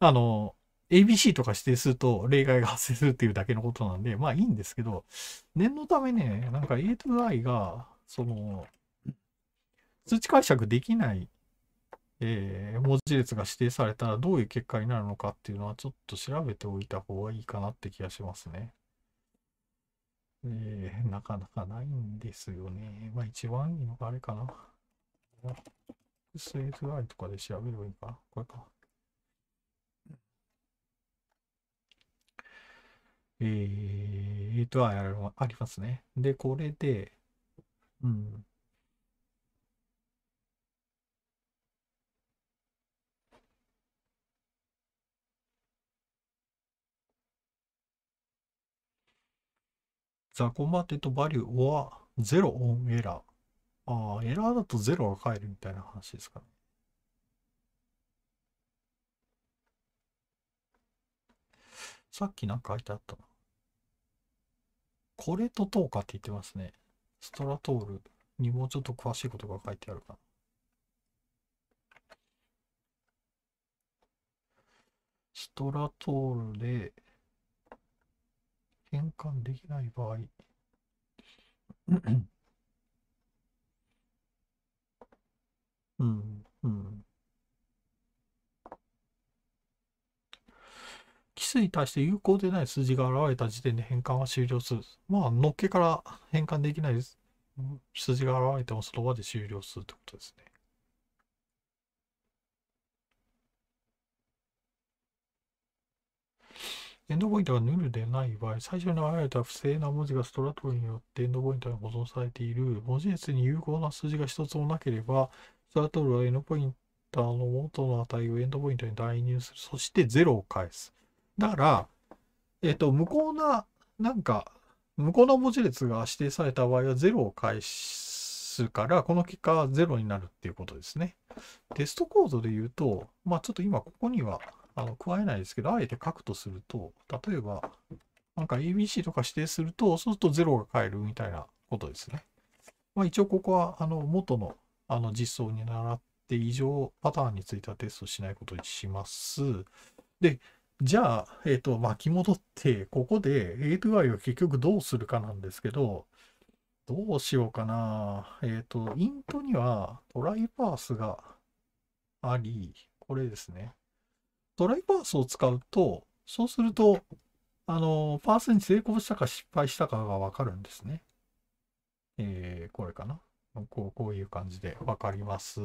Speaker 1: あの、ABC とか指定すると例外が発生するっていうだけのことなんで、まあいいんですけど、念のためね、なんか A to I が、その、通知解釈できない、えー、文字列が指定されたらどういう結果になるのかっていうのはちょっと調べておいた方がいいかなって気がしますね。えー、なかなかないんですよね。まあ一番いいのがあれかな。X、A t I とかで調べればいいかこれか。えーと、あありますね。で、これで、うん。ザコマテとバリューは0オンエラー。ああ、エラーだと0が返るみたいな話ですかね。さっきなんか書いてあったな。これと等価って言ってますね。ストラトールにもうちょっと詳しいことが書いてあるかな。ストラトールで変換できない場合うん、うん。キ数に対して有効でない数字が現れた時点で変換は終了する。まあ、のっけから変換できない数字が現れてもその場で終了するってことですね。エンドポイントがヌルでない場合、最初に現れた不正な文字がストラトルによってエンドポイントに保存されている文字列に有効な数字が一つもなければ、ストラトルはエンドポインターの元の値をエンドポイントに代入する。そして0を返す。だから、えっ、ー、と、無効な、なんか、無効な文字列が指定された場合は0を返すから、この結果は0になるっていうことですね。テストコードで言うと、まあちょっと今ここにはあの加えないですけど、あえて書くとすると、例えば、なんか ABC とか指定すると、そうすると0が変えるみたいなことですね。まあ、一応ここはあの元のあの実装に習って異常パターンについてはテストしないことにします。で、じゃあ、えっ、ー、と、巻き戻って、ここで A2I を結局どうするかなんですけど、どうしようかな。えっ、ー、と、イントにはトライパースがあり、これですね。トライパースを使うと、そうすると、あの、パースに成功したか失敗したかがわかるんですね。えー、これかな。こう、こういう感じでわかります。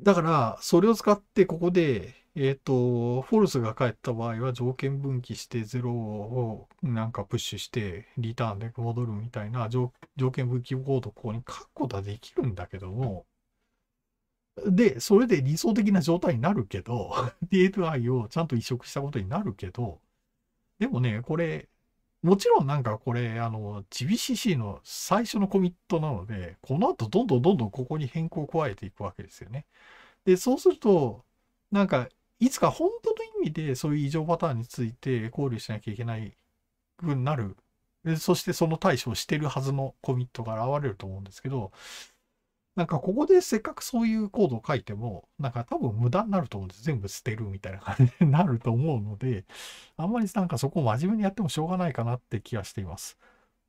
Speaker 1: だから、それを使って、ここで、えっ、ー、と、フォルスが返った場合は条件分岐して0をなんかプッシュしてリターンで戻るみたいな条件分岐コードここに書くことはできるんだけども、で、それで理想的な状態になるけど、DLI をちゃんと移植したことになるけど、でもね、これ、もちろんなんかこれ、あの、GBCC の最初のコミットなので、この後どんどんどんどんここに変更を加えていくわけですよね。で、そうすると、なんかいつか本当の意味でそういう異常パターンについて考慮しなきゃいけない部分になる。そしてその対処をしてるはずのコミットが現れると思うんですけど、なんかここでせっかくそういうコードを書いても、なんか多分無駄になると思うんです。全部捨てるみたいな感じになると思うので、あんまりなんかそこを真面目にやってもしょうがないかなって気がしています。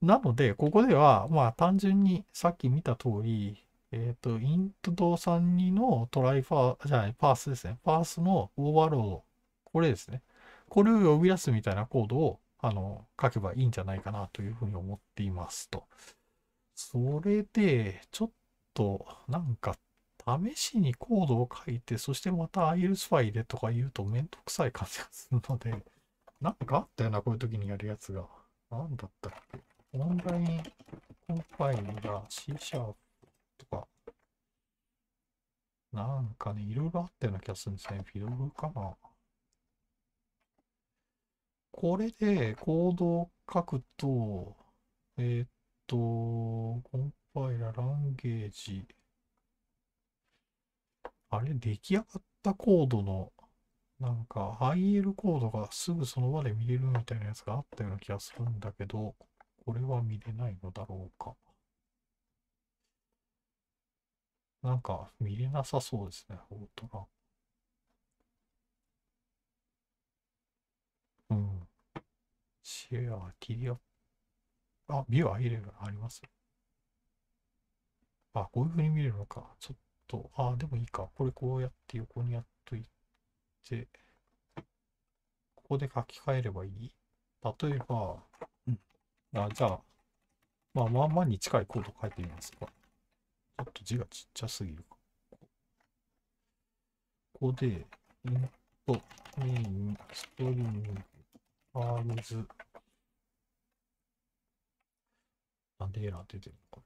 Speaker 1: なので、ここでは、まあ単純にさっき見た通り、えっ、ー、と、イントド32のトライファー、じゃない、パースですね。パースのオーバーロード、これですね。これを呼び出すみたいなコードを、あの、書けばいいんじゃないかなというふうに思っていますと。それで、ちょっと、なんか、試しにコードを書いて、そしてまた ILS ファイでとか言うとめんどくさい感じがするので、なんかあったよな、こういう時にやるやつが。なんだったっけオンラインコンパイルが C シャープとか。なんかね、いろいろあったような気がするんですね。フィドルかな。これでコードを書くと、えー、っと、コンパイラ、ランゲージ。あれ、出来上がったコードの、なんか、IL コードがすぐその場で見れるみたいなやつがあったような気がするんだけど、これは見れないのだろうか。なんか見れなさそうですね、ほんとラうん。シェア、テリア。あ、ビューアイレブあります。あ、こういうふうに見れるのか。ちょっと、あ、でもいいか。これこうやって横にやっといて、ここで書き換えればいい。例えば、うん、あじゃあ、まあまあまあに近いコード書いてみますか。ちょっと字がちっちゃすぎるか。ここで、イント、メイン、ストリング、パームズ、なんでエラー出てるのこれ。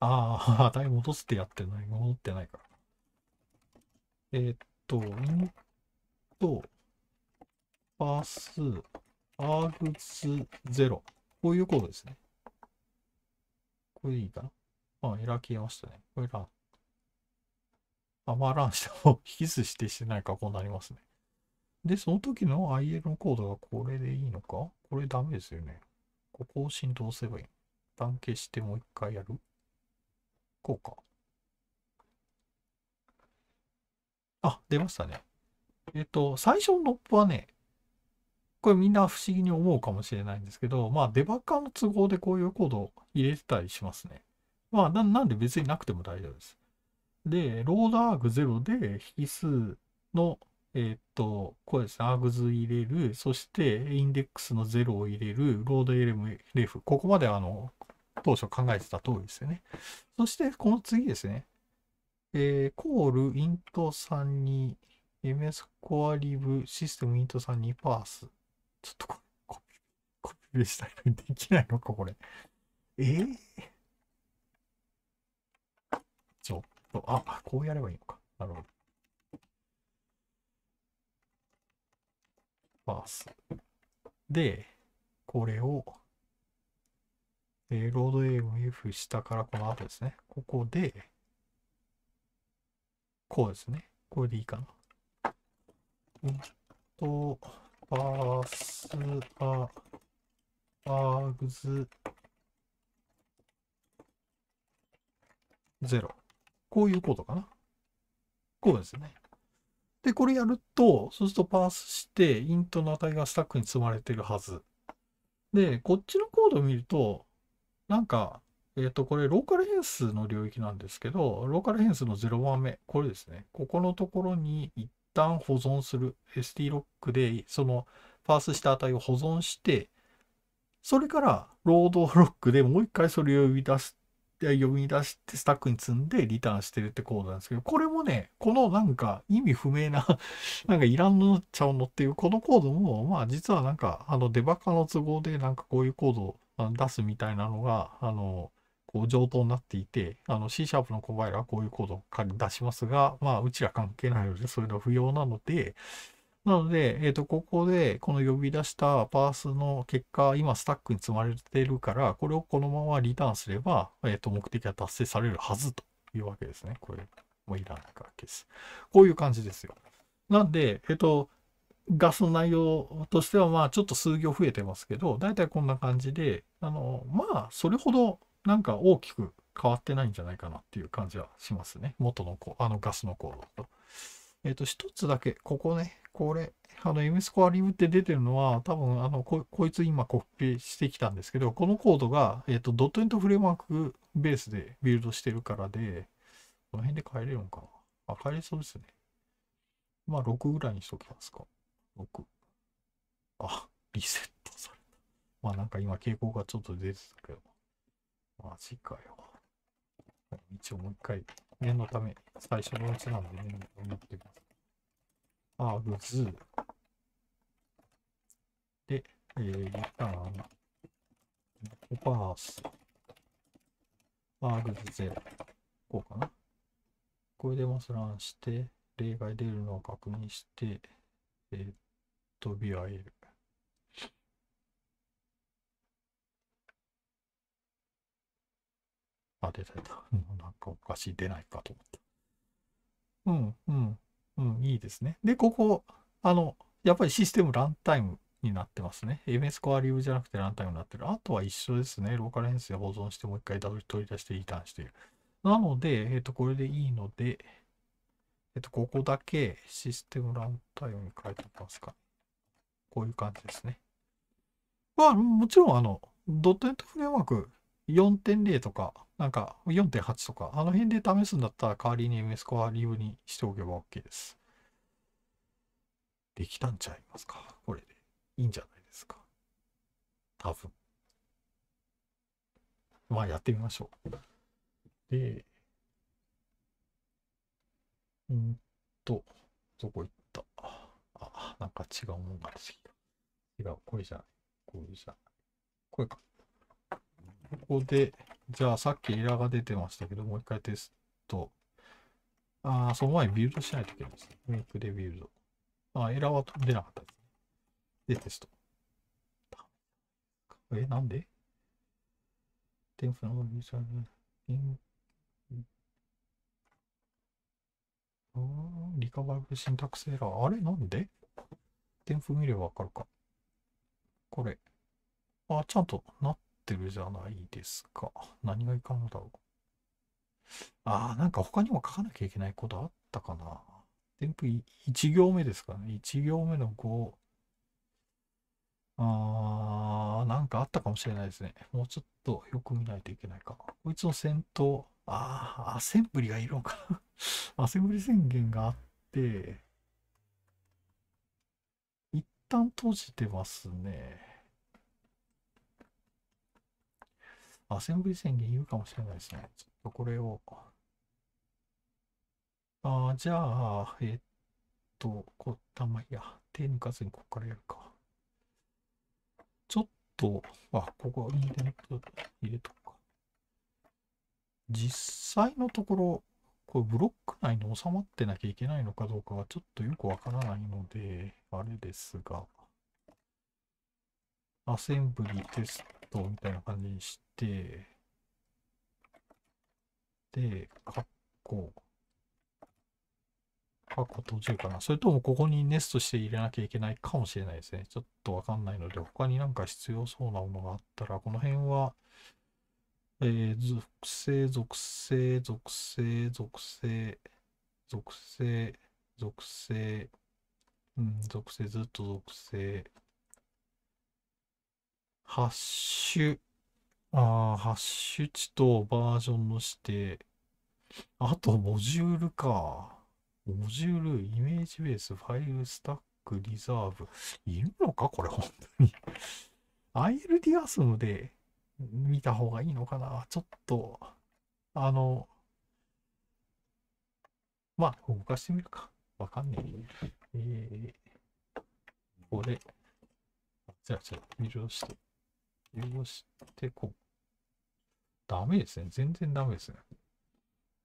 Speaker 1: ああ、値 戻すってやってない。戻ってないから。えー、っと、イント、パス、アーグスゼロ。こういうコードですね。これでいいかなあ、エラー消えましたね。これラン。アマランしても、引きずしてしてないか、こうなりますね。で、その時の IL のコードがこれでいいのかこれダメですよね。ここを振動すればいい。断消してもう一回やる。こうか。あ、出ましたね。えっ、と、最初のノップはね、これみんな不思議に思うかもしれないんですけど、まあデバッカーの都合でこういうコードを入れてたりしますね。まあなんで別になくても大丈夫です。で、ロードアーグ0で引数の、えー、っと、こうですね、アーグズ入れる、そしてインデックスの0を入れる、ロード LM レフ。ここまであの、当初考えてた通りですよね。そしてこの次ですね。えー、コールイント3に ms コアリブシステムイント3にパース。ちょっとこコピコピペしたいのにできないのか、これ。えー、ちょっと、あ、こうやればいいのか。なるほど。パース。で、これを、えロード a を f 下からこの後ですね。ここで、こうですね。これでいいかな。うんと、パースパパーグズゼロ。こういうコードかな。こうですね。で、これやると、そうするとパースして、イントの値がスタックに積まれてるはず。で、こっちのコードを見ると、なんか、えっ、ー、と、これ、ローカル変数の領域なんですけど、ローカル変数の0番目、これですね。ここのところに行っ旦保存する s t ロ o c でそのパースした値を保存してそれからロードロックでもう一回それを呼び出す呼び出してスタックに積んでリターンしてるってコードなんですけどこれもねこのなんか意味不明な なんかいらんのちゃうのっていうこのコードもまあ実はなんかあのデバッカの都合でなんかこういうコードを出すみたいなのがあのこう上等になっていて、あの C シャープのコンパイラーはこういうコードを出しますが、まあ、うちら関係ないので、それが不要なので、なので、えっ、ー、と、ここで、この呼び出したパースの結果、今スタックに積まれているから、これをこのままリターンすれば、えっ、ー、と、目的が達成されるはずというわけですね。これ、もういらないわけです。こういう感じですよ。なんで、えっ、ー、と、ガスの内容としては、まあ、ちょっと数行増えてますけど、だいたいこんな感じで、あの、まあ、それほどなんか大きく変わってないんじゃないかなっていう感じはしますね。元のこあのガスのコードと。えっ、ー、と、一つだけ、ここね、これ、あの MS コアリブって出てるのは、多分あのこ、こいつ今コピーしてきたんですけど、このコードが、えっ、ー、と、ドットエントフレームワークベースでビルドしてるからで、この辺で変えれるのかなあ、変えれそうですね。まあ、6ぐらいにしときますか。6。あ、リセットされた。まあ、なんか今傾向がちょっと出てたけど。マジかよ。一応もう一回、念のため、最初のうちなんで念のため持ってみます。アーグズで、えー、リターン、オパース。アーグズゼロ。こうかな。これでマスランして、例外出るのを確認して、えー、っと、ビアエル。あ、出た出た。うん、なんかおかしい。出ないかと思った。うん、うん、うん、いいですね。で、ここ、あの、やっぱりシステムランタイムになってますね。MS コアリブじゃなくてランタイムになってる。あとは一緒ですね。ローカル編成保存してもう一回取り出してリターンしている。なので、えっ、と、これでいいので、えっ、と、ここだけシステムランタイムに変えておますか。こういう感じですね。まあ、もちろん、あの、ドットネットフレームワーク4.0とかなんか4.8とか、あの辺で試すんだったら代わりに MS コアリブにしておけば OK です。できたんちゃいますかこれで。いいんじゃないですか。多分。まあやってみましょう。で、うんと、どこ行ったあ、なんか違うもんが出てきた。違う、これじゃない。これじゃない。これか。ここで、じゃあ、さっきエラーが出てましたけど、もう一回テスト。ああ、その前にビルドしないといけないですね。メイクでビルド。ああ、エラーは出なかったですね。で、テスト。え、なんでン賦のミサイル。リカバルシンタクスエラー。あれなんでン賦見ればわかるか。これ。あ、ちゃんとなっってるじゃないですか。何がいかんのだろう。ああ、なんか他にも書かなきゃいけないことあったかな。全部1行目ですかね。1行目の5。あー、なんかあったかもしれないですね。もうちょっとよく見ないといけないか。こいつの戦闘、ああ、アセンブリがいるのか アセンブリ宣言があって、一旦閉じてますね。アセンブリ宣言言うかもしれないですね。ちょっとこれを。あじゃあ、えっと、こったまいや、手抜かずにここからやるか。ちょっと、あ、ここ、インターネット入れとくか。実際のところ、これブロック内に収まってなきゃいけないのかどうかはちょっとよくわからないので、あれですが、アセンブリテストみたいな感じにして、で、カッコ、カッコ途中かな。それともここにネストして入れなきゃいけないかもしれないですね。ちょっとわかんないので、他になんか必要そうなものがあったら、この辺は、えー、属性、属性、属性、属性、属性、属性、うん、属性、ずっと属性、ハッシュ、ああ、ハッシュ値とバージョンの指定。あと、モジュールか。モジュール、イメージベース、ファイル、スタック、リザーブ。いるのかこれ、本当に ILD アス m で見た方がいいのかなちょっと、あの、まあ、動かしてみるか。わかんねえ。えー、こで、じゃあ、じゃあ、入力して。用してこ、ダメですね。全然ダメですね。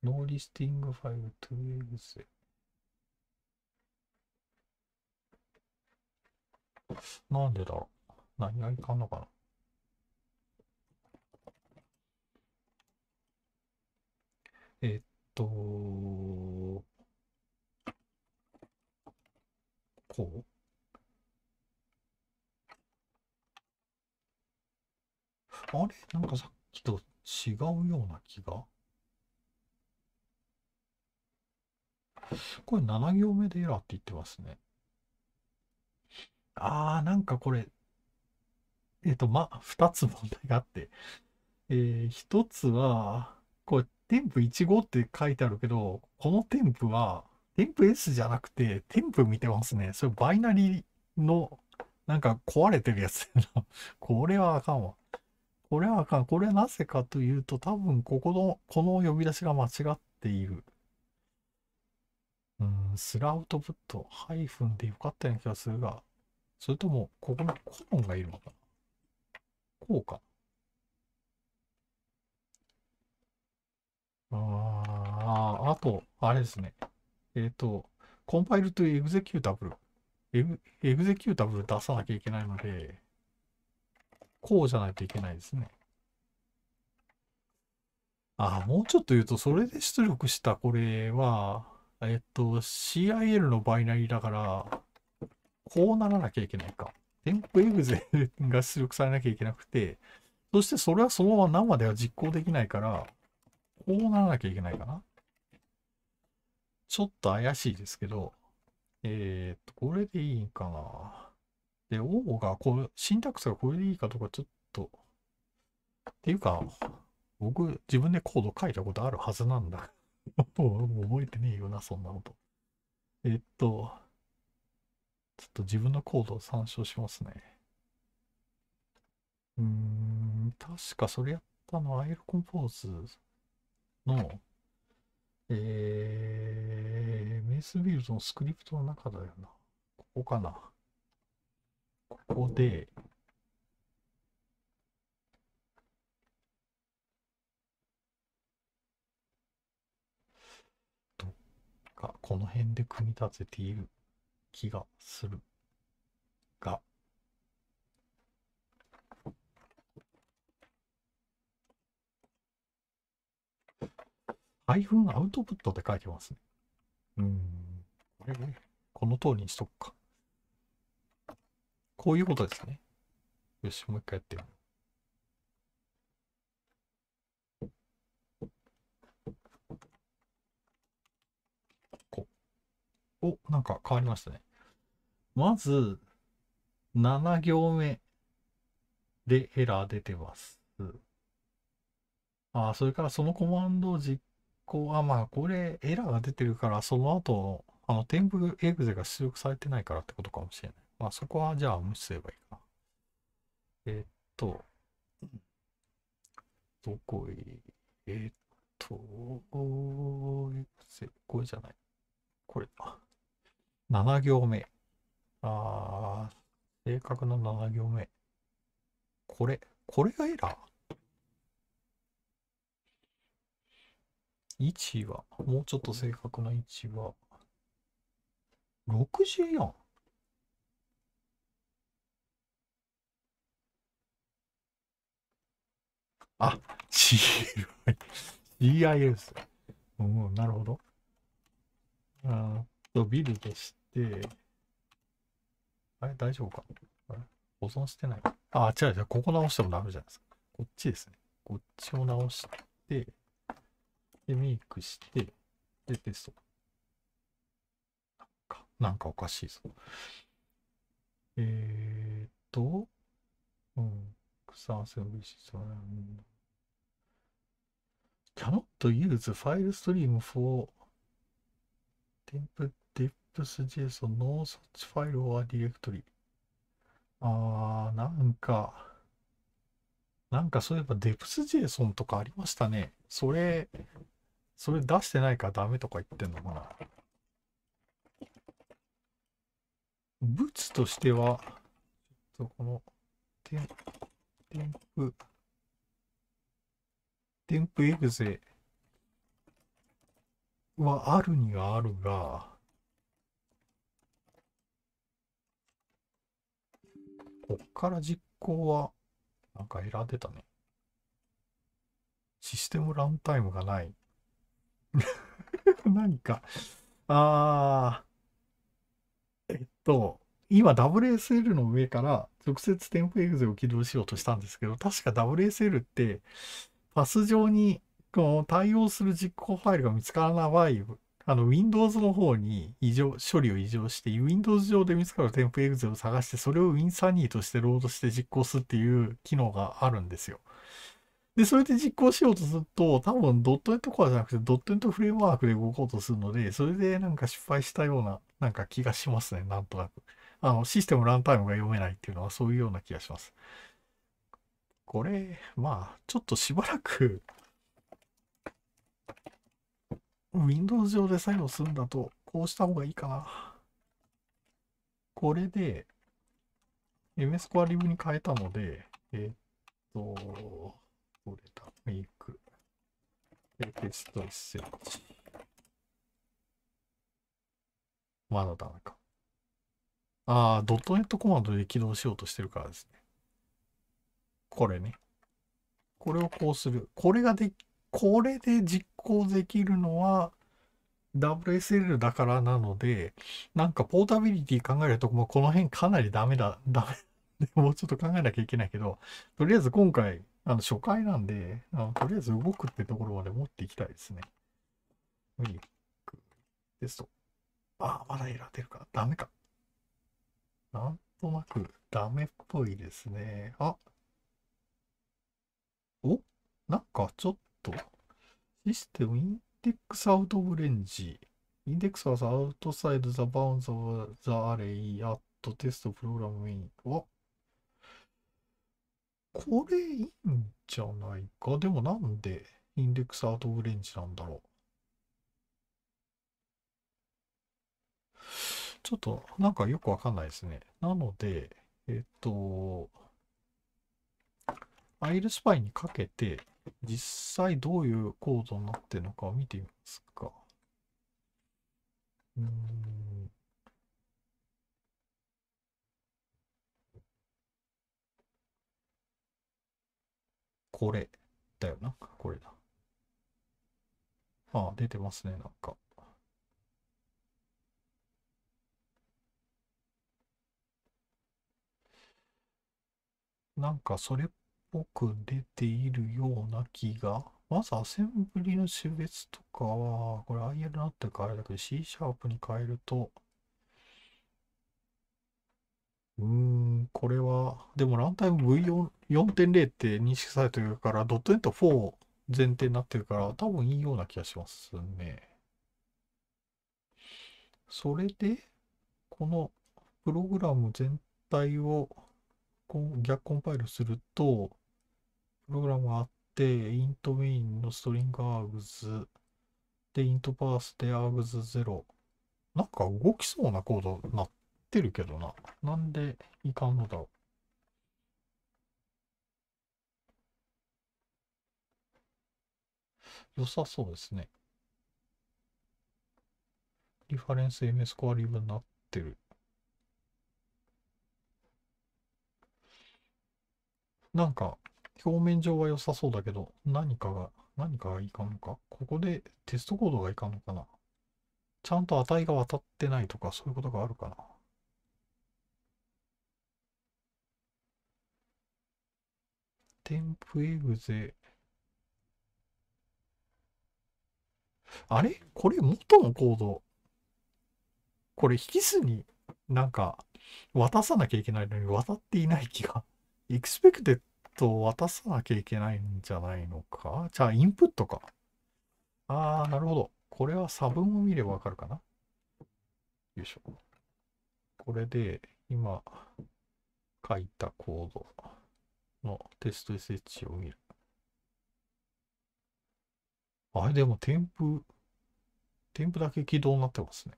Speaker 1: ノーリスティングファイル2セ。なんでだろう。何がいかんのかな。えっと、こうあれなんかさっきと違うような気が。これ7行目でエラーって言ってますね。あー、なんかこれ、えっ、ー、と、ま、2つ問題があって、えー、1つは、これ、添付15って書いてあるけど、この添付は、添付 S じゃなくて、添付見てますね。それバイナリーの、なんか壊れてるやつこれはあかんわ。これはかこれなぜかというと、多分ここの、この呼び出しが間違っている。うん、スラウトプット、ハイフンでよかったような気がするが、それとも、ここのコロンがいるのかなこうか。ああ、あと、あれですね。えっ、ー、と、コンパイルとエグゼキュータブル。エグエグゼキュータブル出さなきゃいけないので、こうじゃないといけないですね。あ、もうちょっと言うと、それで出力したこれは、えっと、CIL のバイナリーだから、こうならなきゃいけないか。テンプエグゼが出力されなきゃいけなくて、そしてそれはそのまま生では実行できないから、こうならなきゃいけないかな。ちょっと怪しいですけど、えー、っと、これでいいかな。で、王がこう、シンタックスがこれでいいかとかちょっと、っていうか、僕、自分でコード書いたことあるはずなんだ。も う覚えてねえよな、そんなこと。えっと、ちょっと自分のコードを参照しますね。うーん、確かそれやったのは、アイルコンポーズの、えー、メスビルドのスクリプトの中だよな。ここかな。ここで、どっかこの辺で組み立てている気がするが、配分アウトプットって書いてますね。うん。これね、この通りにしとくか。こういうことですね。よし、もう一回やってみよう。お、なんか変わりましたね。まず、7行目でエラー出てます。あ、それからそのコマンド実行、あ、まあこれエラーが出てるから、その後の、あの、ンプエグゼが出力されてないからってことかもしれない。まあそこはじゃあ無視すればいいかな。えー、っと、どこへ、えー、っと、これじゃない。これだ。7行目。あー、正確な7行目。これ、これがエラー位置は、もうちょっと正確な位置は、64。あ、CI。CIS。うん、なるほど。あと、ビルドして、あれ、大丈夫か保存してないあ、違う違う。ここ直してもダメじゃないですか。こっちですね。こっちを直して、で、メイクして、で、テスト。なんか、なんかおかしいぞ。えー、っと、Sounds a m u s Cannot use file stream for temp dips.json no such file or directory. あー、なんか、なんかそういえば deps.json とかありましたね。それ、それ出してないからダメとか言ってんのかな。物としては、ちょっとこの、添付。添付エグゼはあるにはあるが、こっから実行は、なんかエラー出たね。システムランタイムがない。何か、あー、えっと、今 WSL の上から直接添付エグゼを起動しようとしたんですけど、確か WSL ってパス上にこの対応する実行ファイルが見つからない場合、あの Windows の方に異常処理を異常して、Windows 上で見つかる添付エグゼを探して、それを w i n n y としてロードして実行するっていう機能があるんですよ。で、それで実行しようとすると、多分 .NET コアじゃなくて .NET フレームワークで動こうとするので、それでなんか失敗したような、なんか気がしますね、なんとなく。あの、システムランタイムが読めないっていうのはそういうような気がします。これ、まあ、ちょっとしばらく、Windows 上で作業するんだと、こうした方がいいかな。これで、MS コアリブに変えたので、えっと、これだメイク。テスト1センチ。まだダメか。ああ、ドットネットコマンドで起動しようとしてるからですね。これね。これをこうする。これがで、これで実行できるのは WSL だからなので、なんかポータビリティ考えると、もこの辺かなりダメだ、ダメ。もうちょっと考えなきゃいけないけど、とりあえず今回、あの初回なんであの、とりあえず動くってところまで持っていきたいですね。ック、テスト。ああ、まだエラー出るか。ダメか。なんとなくダメっぽいですね。あおなんかちょっと、システムインデックスアウトオブレンジ。インデックスはアウトサイドザバウンズオザアレイアットテストプログラムメイン。あこれいいんじゃないか。でもなんでインデックスアウトオブレンジなんだろう。ちょっとなんかよくわかんないですね。なので、えっと、アイルスパイにかけて、実際どういうコードになってるのかを見てみますか。うん。これだよな。これだ。ああ、出てますね、なんか。なんかそれっぽく出ているような気が。まずアセンブリの種別とかは、これ IL なってるからあれだけど C シャープに変えると、うーん、これは、でもランタイム V4.0 って認識されてるから、ドットネット4前提になってるから、多分いいような気がしますね。それで、このプログラム全体を逆コンパイルすると、プログラムがあって、イントメインのストリングアーグズ、で、イントパースでアーグズ0。なんか動きそうなコードになってるけどな。なんでいかんのだろう。良さそうですね。リファレンス MS コアリブになってる。なんか、表面上は良さそうだけど、何かが、何かがいかんのかここでテストコードがいかんのかなちゃんと値が渡ってないとか、そういうことがあるかなテンプエグゼ。あれこれ元のコード。これ引数になんか渡さなきゃいけないのに渡っていない気が。エクスペクテッドを渡さなきゃいけないんじゃないのかじゃあ、インプットか。ああ、なるほど。これは差分を見ればわかるかな。よいしょ。これで、今、書いたコードのテスト SH を見る。あれ、でも添付、添付だけ起動になってますね。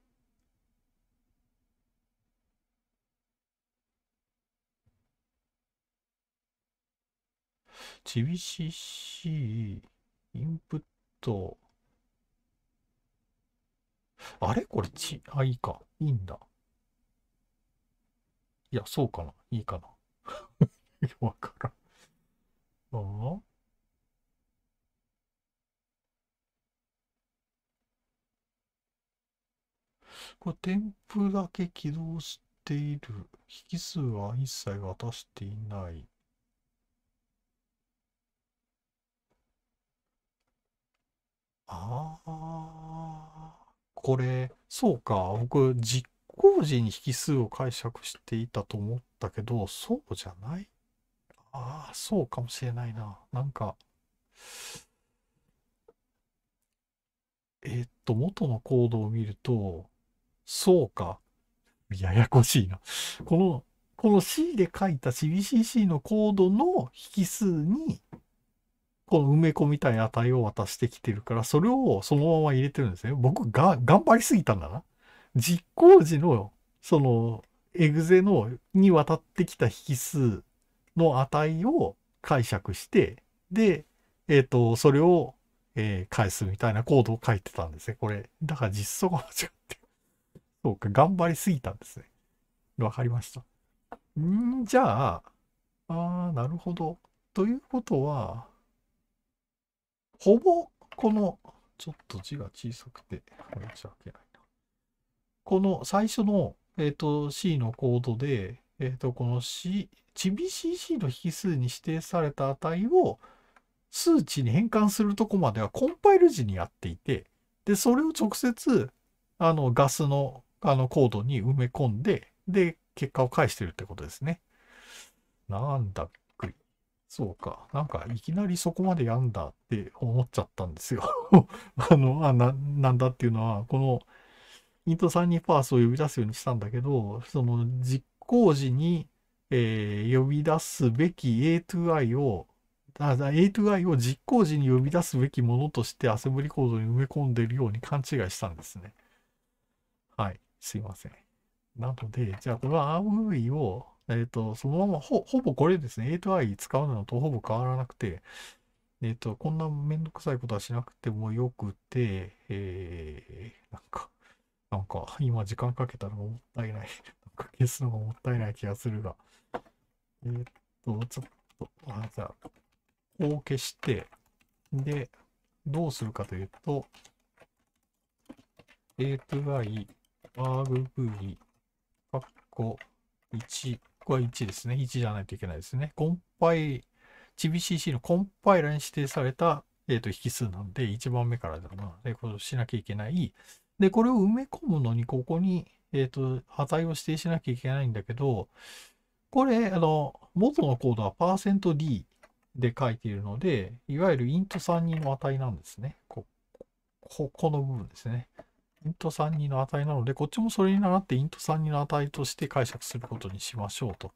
Speaker 1: ちびしし、インプット。あれこれち、あ、いいか。いいんだ。いや、そうかな。いいかな。わからん。あこれ、添付だけ起動している。引数は一切渡していない。ああ。これ、そうか。僕、実行時に引数を解釈していたと思ったけど、そうじゃないああ、そうかもしれないな。なんか、えー、っと、元のコードを見ると、そうか。ややこしいな。この、この C で書いた CBCC のコードの引数にこの埋め込みたい値を渡してきてるから、それをそのまま入れてるんですね。僕が、頑張りすぎたんだな。実行時の、その、エグゼの、に渡ってきた引数の値を解釈して、で、えっ、ー、と、それを、えー、返すみたいなコードを書いてたんですね。これ。だから実装が間違ってる。そうか、頑張りすぎたんですね。わかりました。んじゃあ、ああ、なるほど。ということは、ほぼこの、ちょっと字が小さくて申し訳ないな。この最初の、えーと、C のコードで、えーと、とこの C、ちび CC の引数に指定された値を数値に変換するとこまではコンパイル時にやっていて、で、それを直接、あの、ガスの、あの、コードに埋め込んで、で、結果を返してるってことですね。なんだっそうか。なんか、いきなりそこまでやんだって思っちゃったんですよ あの、あな、なんだっていうのは、この、イントさんにパースを呼び出すようにしたんだけど、その、実行時に、えー、呼び出すべき A2I を、A2I を実行時に呼び出すべきものとしてアセンブリコードに埋め込んでいるように勘違いしたんですね。はい。すいません。なので、じゃあこの a r v をえっ、と、そのままほ、ほぼこれですね、8 I 使うのとほぼ変わらなくて、えっ、と、こんなめんどくさいことはしなくてもよくて、えー、なんか、なんか、今時間かけたのがもったいない。なんか消すのがもったいない気がするが。えー、っと、ちょっと、あ、じゃあ、こう消して、で、どうするかというと、a t i argv カッコ1ここは1ですね。1じゃないといけないですね。コンパイ、CBCC のコンパイラに指定された、えー、と引数なので、1番目からなで、これをしなきゃいけない。で、これを埋め込むのに、ここに、えっ、ー、と、値を指定しなきゃいけないんだけど、これ、あの、元のコードは %d で書いているので、いわゆるイント3人の値なんですね。こ、ここの部分ですね。イント3 2の値なので、こっちもそれに倣ってイント3 2の値として解釈することにしましょうと。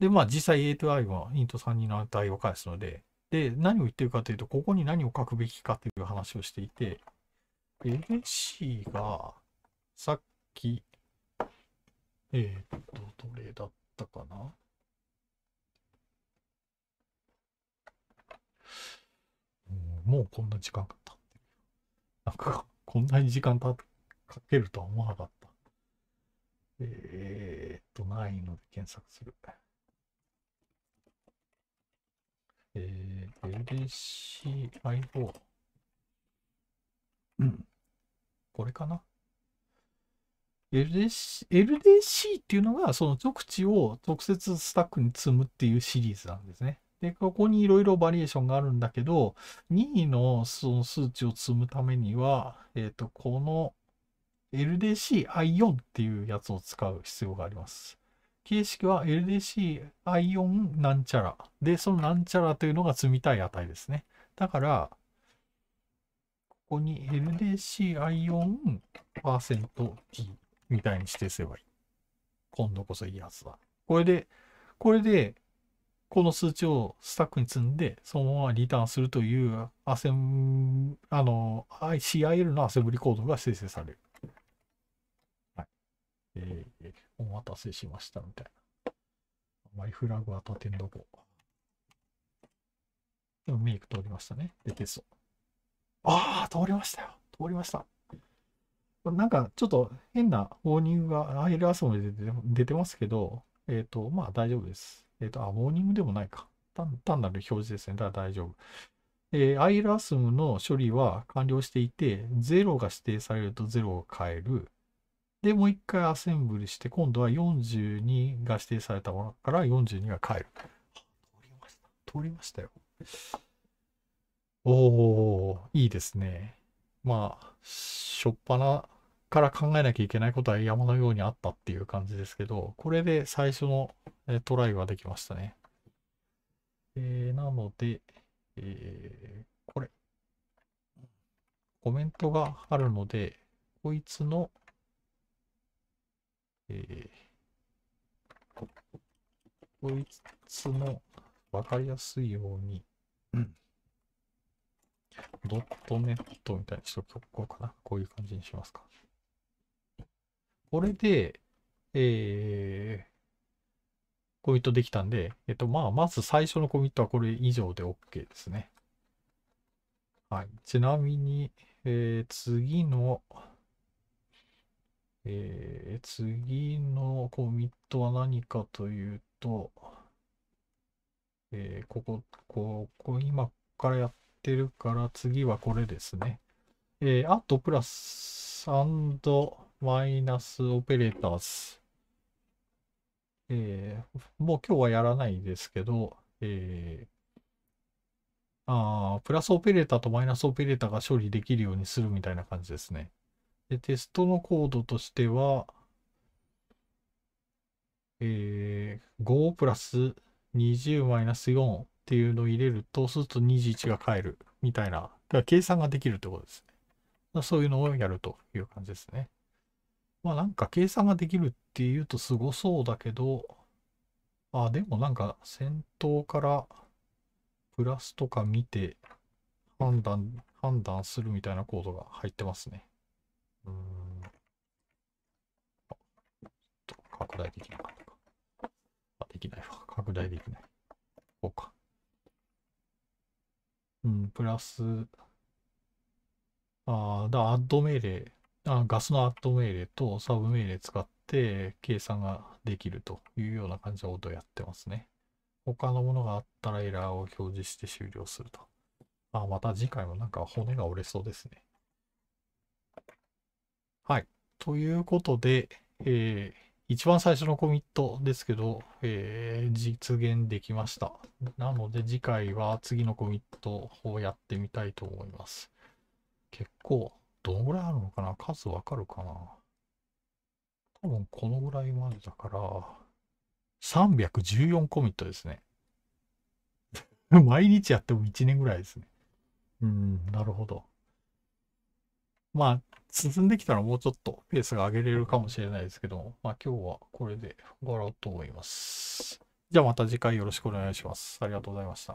Speaker 1: で、まあ実際 A と I はイント3 2の値を返すので、で、何を言ってるかというと、ここに何を書くべきかという話をしていて、LC がさっき、えっ、と、どれだったかなもうこんな時間経ってる。なんか、こんなに時間経って書けるとは思わなかった。えー、っと、ないので検索する。えー、LDCI4。うん。これかな。LDC, LDC っていうのが、その極地を直接スタックに積むっていうシリーズなんですね。で、ここにいろいろバリエーションがあるんだけど、任意のその数値を積むためには、えっ、ー、と、この LDCi4 っていうやつを使う必要があります。形式は LDCi4 なんちゃら。で、そのなんちゃらというのが積みたい値ですね。だから、ここに LDCi4%t みたいに指定すればいい。今度こそいいやつだ。これで、これで、この数値をスタックに積んで、そのままリターンするというアセン、あの、CIL のアセンブリコードが生成される。えー、お待たせしましたみたいな。あまりフラグは立てんどこでもメイク通りましたね。で、テスト。ああ、通りましたよ。通りました。なんかちょっと変なモーニングがア l s も出て出てますけど、えっ、ー、と、まあ大丈夫です。えっ、ー、と、あ、モーニングでもないか。単単なる表示ですね。だから大丈夫。えー、i l ラスムの処理は完了していて、0が指定されると0を変える。で、もう一回アセンブルして、今度は42が指定されたものから42が帰る。通りました。通りましたよ。おおいいですね。まあ、しょっぱなから考えなきゃいけないことは山のようにあったっていう感じですけど、これで最初のトライはできましたね。えー、なので、えー、これ、コメントがあるので、こいつのえー、こいつも分かりやすいように、うん、ドットネットみたいにしとこうかな。こういう感じにしますか。これで、えー、コミットできたんで、えっと、まあ、まず最初のコミットはこれ以上で OK ですね。はい。ちなみに、えー、次の、えー、次のコミットは何かというと、えー、ここ、ここ今からやってるから次はこれですね。えー、あとプラスマイナスオペレーターズ。えー、もう今日はやらないですけど、えー、あプラスオペレーターとマイナスオペレーターが処理できるようにするみたいな感じですね。で、テストのコードとしては、えー、5プラス20マイナス4っていうのを入れると、そうすると21が返るみたいな、だから計算ができるってことですね。そういうのをやるという感じですね。まあなんか計算ができるっていうとすごそうだけど、あ、でもなんか先頭からプラスとか見て判断、判断するみたいなコードが入ってますね。うん。拡大できなかったか。あ、できないわ。拡大できない。こうか。うん、プラス、ああ、だアッド命令、あガスのアッド命令とサブ命令使って計算ができるというような感じのことをやってますね。他のものがあったらエラーを表示して終了すると。あ、また次回もなんか骨が折れそうですね。はい。ということで、えー、一番最初のコミットですけど、えー、実現できました。なので次回は次のコミットをやってみたいと思います。結構、どのぐらいあるのかな数わかるかな多分このぐらいまでだから、314コミットですね。毎日やっても1年ぐらいですね。うん、なるほど。まあ、進んできたらもうちょっとペースが上げれるかもしれないですけど、まあ今日はこれで終わろうと思います。じゃあまた次回よろしくお願いします。ありがとうございました。